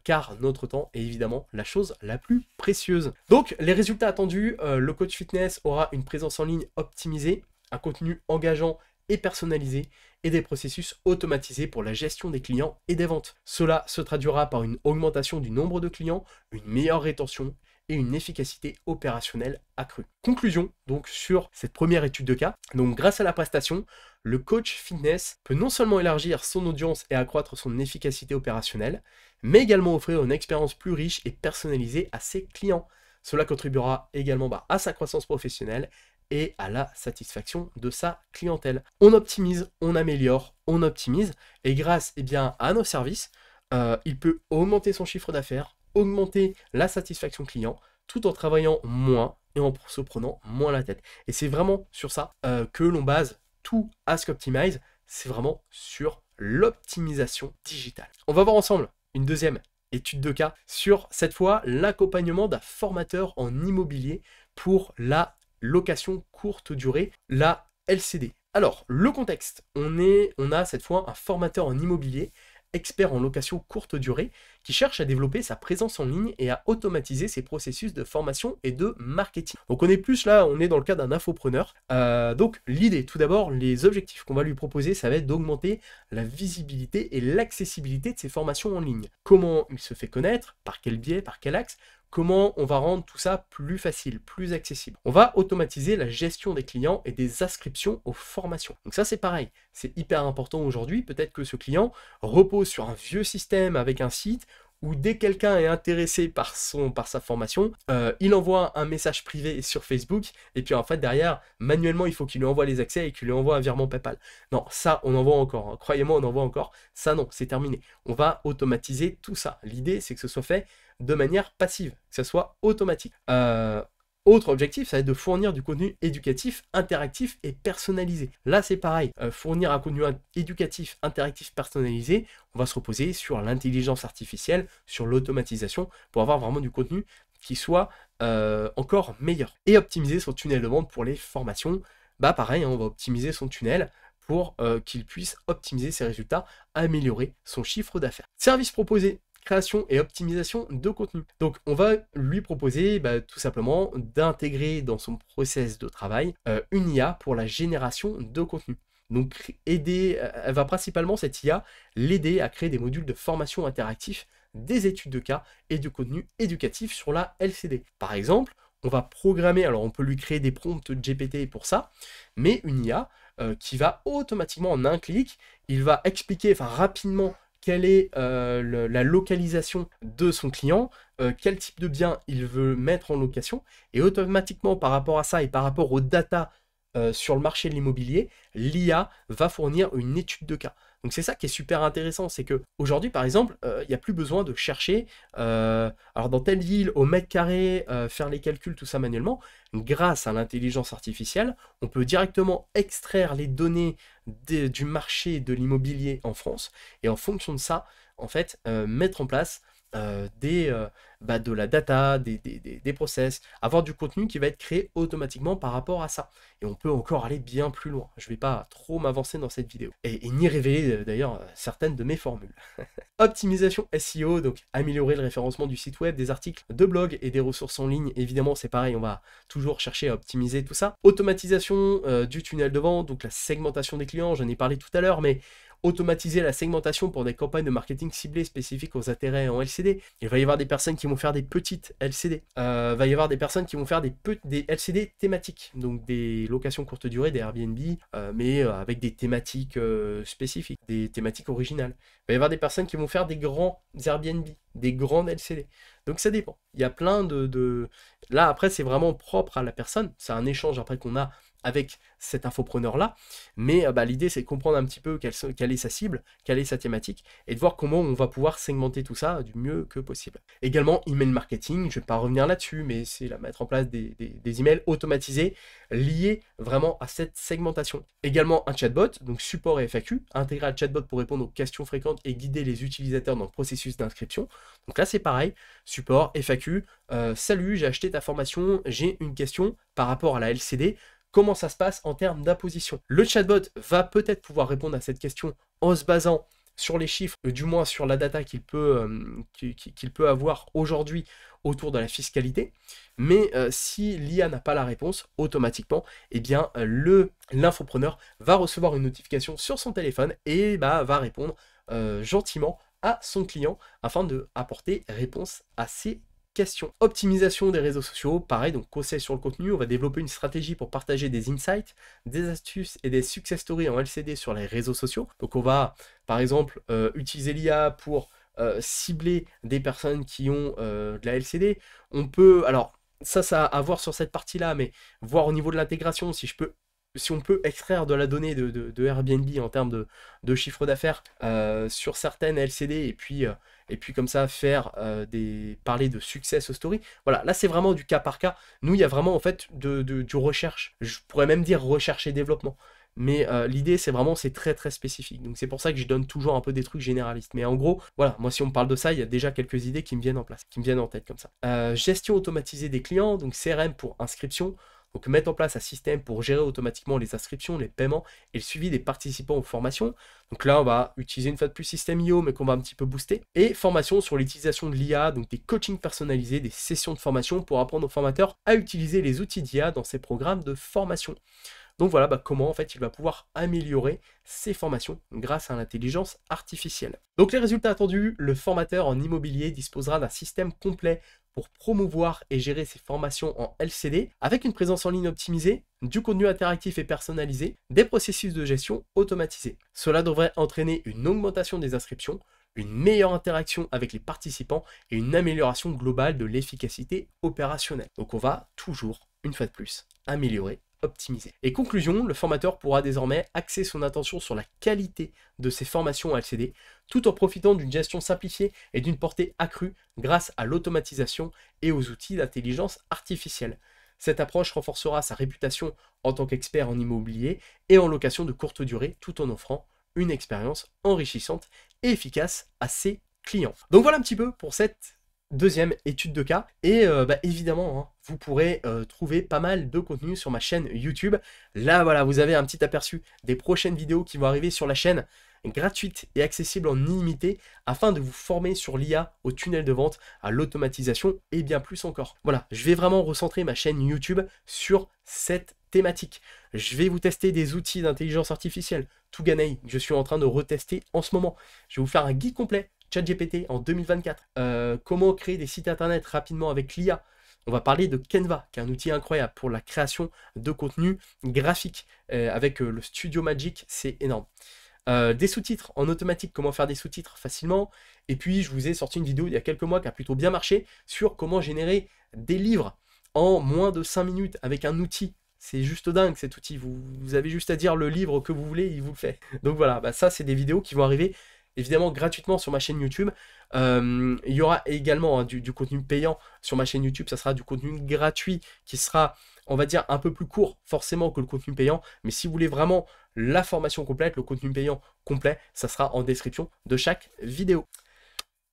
car notre temps est évidemment la chose la plus précieuse. Donc, les résultats attendus, le coach fitness aura une présence en ligne optimisée, un contenu engageant et personnalisés et des processus automatisés pour la gestion des clients et des ventes. Cela se traduira par une augmentation du nombre de clients, une meilleure rétention et une efficacité opérationnelle accrue. Conclusion donc sur cette première étude de cas. Donc grâce à la prestation, le coach fitness peut non seulement élargir son audience et accroître son efficacité opérationnelle, mais également offrir une expérience plus riche et personnalisée à ses clients. Cela contribuera également bah, à sa croissance professionnelle et à la satisfaction de sa clientèle. On optimise, on améliore, on optimise, et grâce eh bien, à nos services, euh, il peut augmenter son chiffre d'affaires, augmenter la satisfaction client, tout en travaillant moins et en se prenant moins la tête. Et c'est vraiment sur ça euh, que l'on base tout Ask Optimize, c'est vraiment sur l'optimisation digitale. On va voir ensemble une deuxième étude de cas sur cette fois l'accompagnement d'un formateur en immobilier pour la location courte durée, la LCD. Alors, le contexte, on, est, on a cette fois un formateur en immobilier expert en location courte durée, qui cherche à développer sa présence en ligne et à automatiser ses processus de formation et de marketing. Donc on est plus là, on est dans le cas d'un infopreneur. Euh, donc l'idée, tout d'abord, les objectifs qu'on va lui proposer, ça va être d'augmenter la visibilité et l'accessibilité de ses formations en ligne. Comment il se fait connaître, par quel biais, par quel axe, comment on va rendre tout ça plus facile, plus accessible. On va automatiser la gestion des clients et des inscriptions aux formations. Donc ça c'est pareil, c'est hyper important aujourd'hui. Peut-être que ce client repose sur un vieux système avec un site où dès quelqu'un est intéressé par, son, par sa formation, euh, il envoie un message privé sur Facebook, et puis en fait derrière, manuellement, il faut qu'il lui envoie les accès et qu'il lui envoie un virement PayPal. Non, ça, on en voit encore, hein. croyez-moi, on en voit encore. Ça, non, c'est terminé. On va automatiser tout ça. L'idée, c'est que ce soit fait de manière passive, que ce soit automatique. Euh, autre objectif, ça va être de fournir du contenu éducatif, interactif et personnalisé. Là, c'est pareil. Euh, fournir un contenu éducatif, interactif, personnalisé, on va se reposer sur l'intelligence artificielle, sur l'automatisation, pour avoir vraiment du contenu qui soit euh, encore meilleur. Et optimiser son tunnel de vente pour les formations. Bah pareil, hein, on va optimiser son tunnel pour qu'il puisse optimiser ses résultats, améliorer son chiffre d'affaires. Service proposé, création et optimisation de contenu. Donc on va lui proposer bah, tout simplement d'intégrer dans son process de travail euh, une IA pour la génération de contenu. Donc aider, euh, elle va principalement cette IA l'aider à créer des modules de formation interactif, des études de cas et du contenu éducatif sur la LCD. Par exemple, on va programmer, alors on peut lui créer des prompts GPT pour ça, mais une IA euh, qui va automatiquement en un clic, il va expliquer, enfin rapidement quelle est euh, la localisation de son client, euh, quel type de bien il veut mettre en location, et automatiquement par rapport à ça et par rapport aux data euh, sur le marché de l'immobilier, l'IA va fournir une étude de cas. Donc c'est ça qui est super intéressant, c'est que aujourd'hui par exemple, euh, il n'y a plus besoin de chercher, euh, alors dans telle ville, au mètre carré, euh, faire les calculs, tout ça manuellement. Grâce à l'intelligence artificielle, on peut directement extraire les données du marché de l'immobilier en France et en fonction de ça, en fait, mettre en place euh, des, euh, bah, de la data, des, process, avoir du contenu qui va être créé automatiquement par rapport à ça. Et on peut encore aller bien plus loin. Je ne vais pas trop m'avancer dans cette vidéo. Et, ni révéler euh, d'ailleurs certaines de mes formules. [laughs] Optimisation SEO, donc améliorer le référencement du site web, des articles de blog et des ressources en ligne. Évidemment, c'est pareil, on va toujours chercher à optimiser tout ça. Automatisation du tunnel de vente, donc la segmentation des clients, j'en ai parlé tout à l'heure, mais automatiser la segmentation pour des campagnes de marketing ciblées spécifiques aux intérêts en LCD. Il va y avoir des personnes qui vont faire des petites LCD. il euh, va y avoir des personnes qui vont faire des, des LCD thématiques, donc des locations courte durée, des Airbnb, euh, mais euh, avec des thématiques spécifiques, des thématiques originales. Il va y avoir des personnes qui vont faire des grands Airbnb, des grandes LCD. Donc ça dépend. Il y a plein de... de... Là, après, c'est vraiment propre à la personne. C'est un échange après qu'on a avec cet infopreneur-là. Mais euh, bah, l'idée, c'est de comprendre un petit peu quelle, est sa cible, quelle est sa thématique, et de voir comment on va pouvoir segmenter tout ça du mieux que possible. Également, email marketing, je ne vais pas revenir là-dessus, mais c'est la mettre en place des, emails automatisés liés vraiment à cette segmentation. Également, un chatbot, donc support et FAQ, intégrer le chatbot pour répondre aux questions fréquentes et guider les utilisateurs dans le processus d'inscription. Donc là, c'est pareil, support, FAQ, euh, salut, j'ai acheté ta formation, j'ai une question par rapport à la LCD, comment ça se passe en termes d'imposition. Le chatbot va peut-être pouvoir répondre à cette question en se basant sur les chiffres, euh, du moins sur la data qu'il peut, euh, qu'il peut avoir aujourd'hui autour de la fiscalité. Mais euh, si l'IA n'a pas la réponse, automatiquement, eh bien, le l'infopreneur va recevoir une notification sur son téléphone et bah, va répondre gentiment à son client afin de apporter réponse à ses question optimisation des réseaux sociaux, pareil, donc conseil sur le contenu, on va développer une stratégie pour partager des insights, des astuces et des success stories en LCD sur les réseaux sociaux. Donc on va par exemple euh, utiliser l'IA pour euh, cibler des personnes qui ont euh, de la LCD. On peut, alors ça, ça a à voir sur cette partie-là, mais voir au niveau de l'intégration si je peux si on peut extraire de la donnée de, Airbnb en termes de, de chiffre d'affaires euh, sur certaines LCD et puis, euh, et puis comme ça faire euh, des parler de success story, voilà, là c'est vraiment du cas par cas. Nous, il y a vraiment en fait de, du recherche, je pourrais même dire recherche et développement. Mais l'idée, c'est vraiment, c'est très très spécifique. Donc c'est pour ça que je donne toujours un peu des trucs généralistes. Mais en gros, voilà, moi si on me parle de ça, il y a déjà quelques idées qui me viennent en place, qui me viennent en tête comme ça. gestion automatisée des clients, donc CRM pour inscription. Donc mettre en place un système pour gérer automatiquement les inscriptions, les paiements et le suivi des participants aux formations. Donc là, on va utiliser une fois de plus système IO, mais qu'on va un petit peu booster. Et formation sur l'utilisation de l'IA, donc des coachings personnalisés, des sessions de formation pour apprendre aux formateurs à utiliser les outils d'IA dans ses programmes de formation. Donc voilà bah, comment en fait il va pouvoir améliorer ses formations grâce à l'intelligence artificielle. Donc les résultats attendus, le formateur en immobilier disposera d'un système complet pour promouvoir et gérer ses formations en LCD avec une présence en ligne optimisée, du contenu interactif et personnalisé, des processus de gestion automatisés. Cela devrait entraîner une augmentation des inscriptions, une meilleure interaction avec les participants et une amélioration globale de l'efficacité opérationnelle. Donc on va toujours, une fois de plus, améliorer optimisé Et conclusion, le formateur pourra désormais axer son attention sur la qualité de ses formations LCD, tout en profitant d'une gestion simplifiée et d'une portée accrue grâce à l'automatisation et aux outils d'intelligence artificielle. Cette approche renforcera sa réputation en tant qu'expert en immobilier et en location de courte durée tout en offrant une expérience enrichissante et efficace à ses clients. Donc voilà un petit peu pour cette deuxième étude de cas. Et euh, bah, évidemment, hein, vous pourrez euh, trouver pas mal de contenu sur ma chaîne YouTube. Là, voilà, vous avez un petit aperçu des prochaines vidéos qui vont arriver sur la chaîne gratuite et accessible en illimité afin de vous former sur l'IA, au tunnel de vente, à l'automatisation et bien plus encore. Voilà, je vais vraiment recentrer ma chaîne YouTube sur cette thématique. Je vais vous tester des outils d'intelligence artificielle, tout que je suis en train de retester en ce moment. Je vais vous faire un guide complet, ChatGPT en 2024, euh, comment créer des sites internet rapidement avec l'IA, on va parler de Canva, qui est un outil incroyable pour la création de contenu graphique. Euh, avec euh, le Studio Magic, c'est énorme. Euh, des sous-titres en automatique, comment faire des sous-titres facilement. Et puis, je vous ai sorti une vidéo il y a quelques mois qui a plutôt bien marché sur comment générer des livres en moins de 5 minutes avec un outil. C'est juste dingue cet outil. Vous, vous, avez juste à dire le livre que vous voulez, il vous le fait. Donc voilà, bah, ça, c'est des vidéos qui vont arriver évidemment gratuitement sur ma chaîne YouTube. Euh, il y aura également hein, du, contenu payant sur ma chaîne YouTube. Ça sera du contenu gratuit qui sera, on va dire, un peu plus court forcément que le contenu payant. Mais si vous voulez vraiment la formation complète, le contenu payant complet, ça sera en description de chaque vidéo.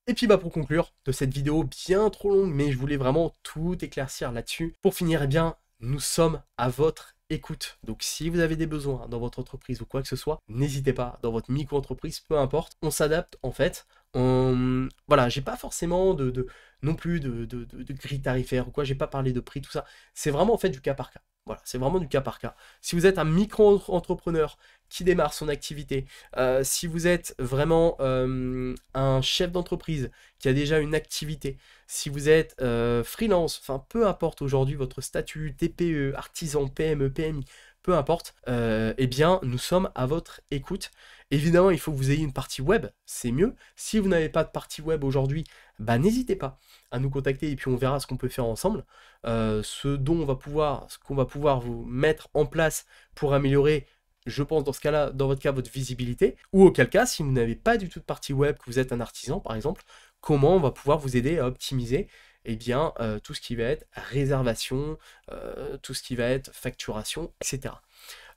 Et puis bah pour conclure de cette vidéo bien trop longue, mais je voulais vraiment tout éclaircir là-dessus. Pour finir, eh bien, nous sommes à votre écoute. Donc si vous avez des besoins dans votre entreprise ou quoi que ce soit, n'hésitez pas, dans votre micro-entreprise, peu importe, on s'adapte en fait. On... Voilà, j'ai pas forcément de, non plus de, de, de, de gris tarifaire ou quoi, j'ai pas parlé de prix, tout ça. C'est vraiment en fait du cas par cas. Voilà, c'est vraiment du cas par cas. Si vous êtes un micro-entrepreneur qui démarre son activité, euh, si vous êtes vraiment euh, un chef d'entreprise qui a déjà une activité, si vous êtes euh, freelance, enfin peu importe aujourd'hui votre statut, TPE, artisan, PME, PMI, peu importe, eh bien nous sommes à votre écoute. Évidemment, il faut que vous ayez une partie web, c'est mieux. Si vous n'avez pas de partie web aujourd'hui, bah n'hésitez pas nous contacter et puis on verra ce qu'on peut faire ensemble. Euh, ce dont on va pouvoir, ce qu'on va pouvoir vous mettre en place pour améliorer je pense dans ce cas-là, dans votre cas, votre visibilité, ou auquel cas, si vous n'avez pas du tout de partie web, que vous êtes un artisan par exemple, comment on va pouvoir vous aider à optimiser et eh bien, euh, tout ce qui va être réservation, euh, tout ce qui va être facturation, etc.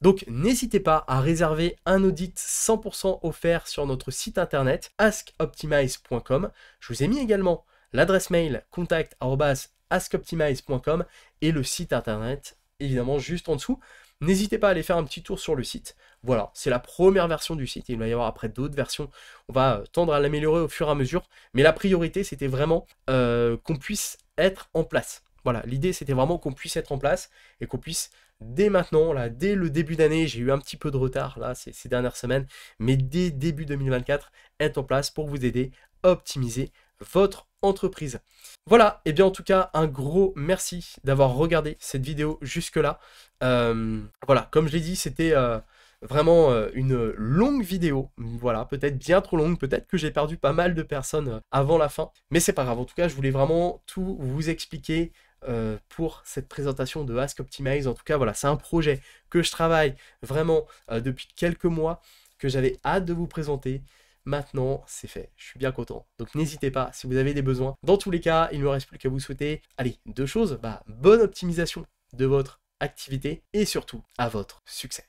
Donc n'hésitez pas à réserver un audit 100% offert sur notre site internet askoptimize.com. Je vous ai mis également l'adresse mail contact.askoptimize.com et le site internet, évidemment, juste en dessous. N'hésitez pas à aller faire un petit tour sur le site. Voilà, c'est la première version du site. Il va y avoir après d'autres versions. On va euh, tendre à l'améliorer au fur et à mesure. Mais la priorité, c'était vraiment euh, qu'on puisse être en place. Voilà, l'idée, c'était vraiment qu'on puisse être en place et qu'on puisse dès maintenant, là, dès le début d'année, j'ai eu un petit peu de retard là ces, ces dernières semaines, mais dès début 2024, être en place pour vous aider à optimiser votre entreprise. Voilà, et bien en tout cas, un gros merci d'avoir regardé cette vidéo jusque-là. Euh, voilà, comme je l'ai dit, c'était euh, vraiment euh, une longue vidéo. Voilà, peut-être bien trop longue, peut-être que j'ai perdu pas mal de personnes avant la fin. Mais c'est pas grave, en tout cas, je voulais vraiment tout vous expliquer pour cette présentation de Ask Optimize. En tout cas, voilà, c'est un projet que je travaille vraiment depuis quelques mois, que j'avais hâte de vous présenter. Maintenant, c'est fait. Je suis bien content. Donc n'hésitez pas si vous avez des besoins. Dans tous les cas, il ne me reste plus qu'à vous souhaiter, allez, deux choses. Bah, bonne optimisation de votre activité et surtout à votre succès.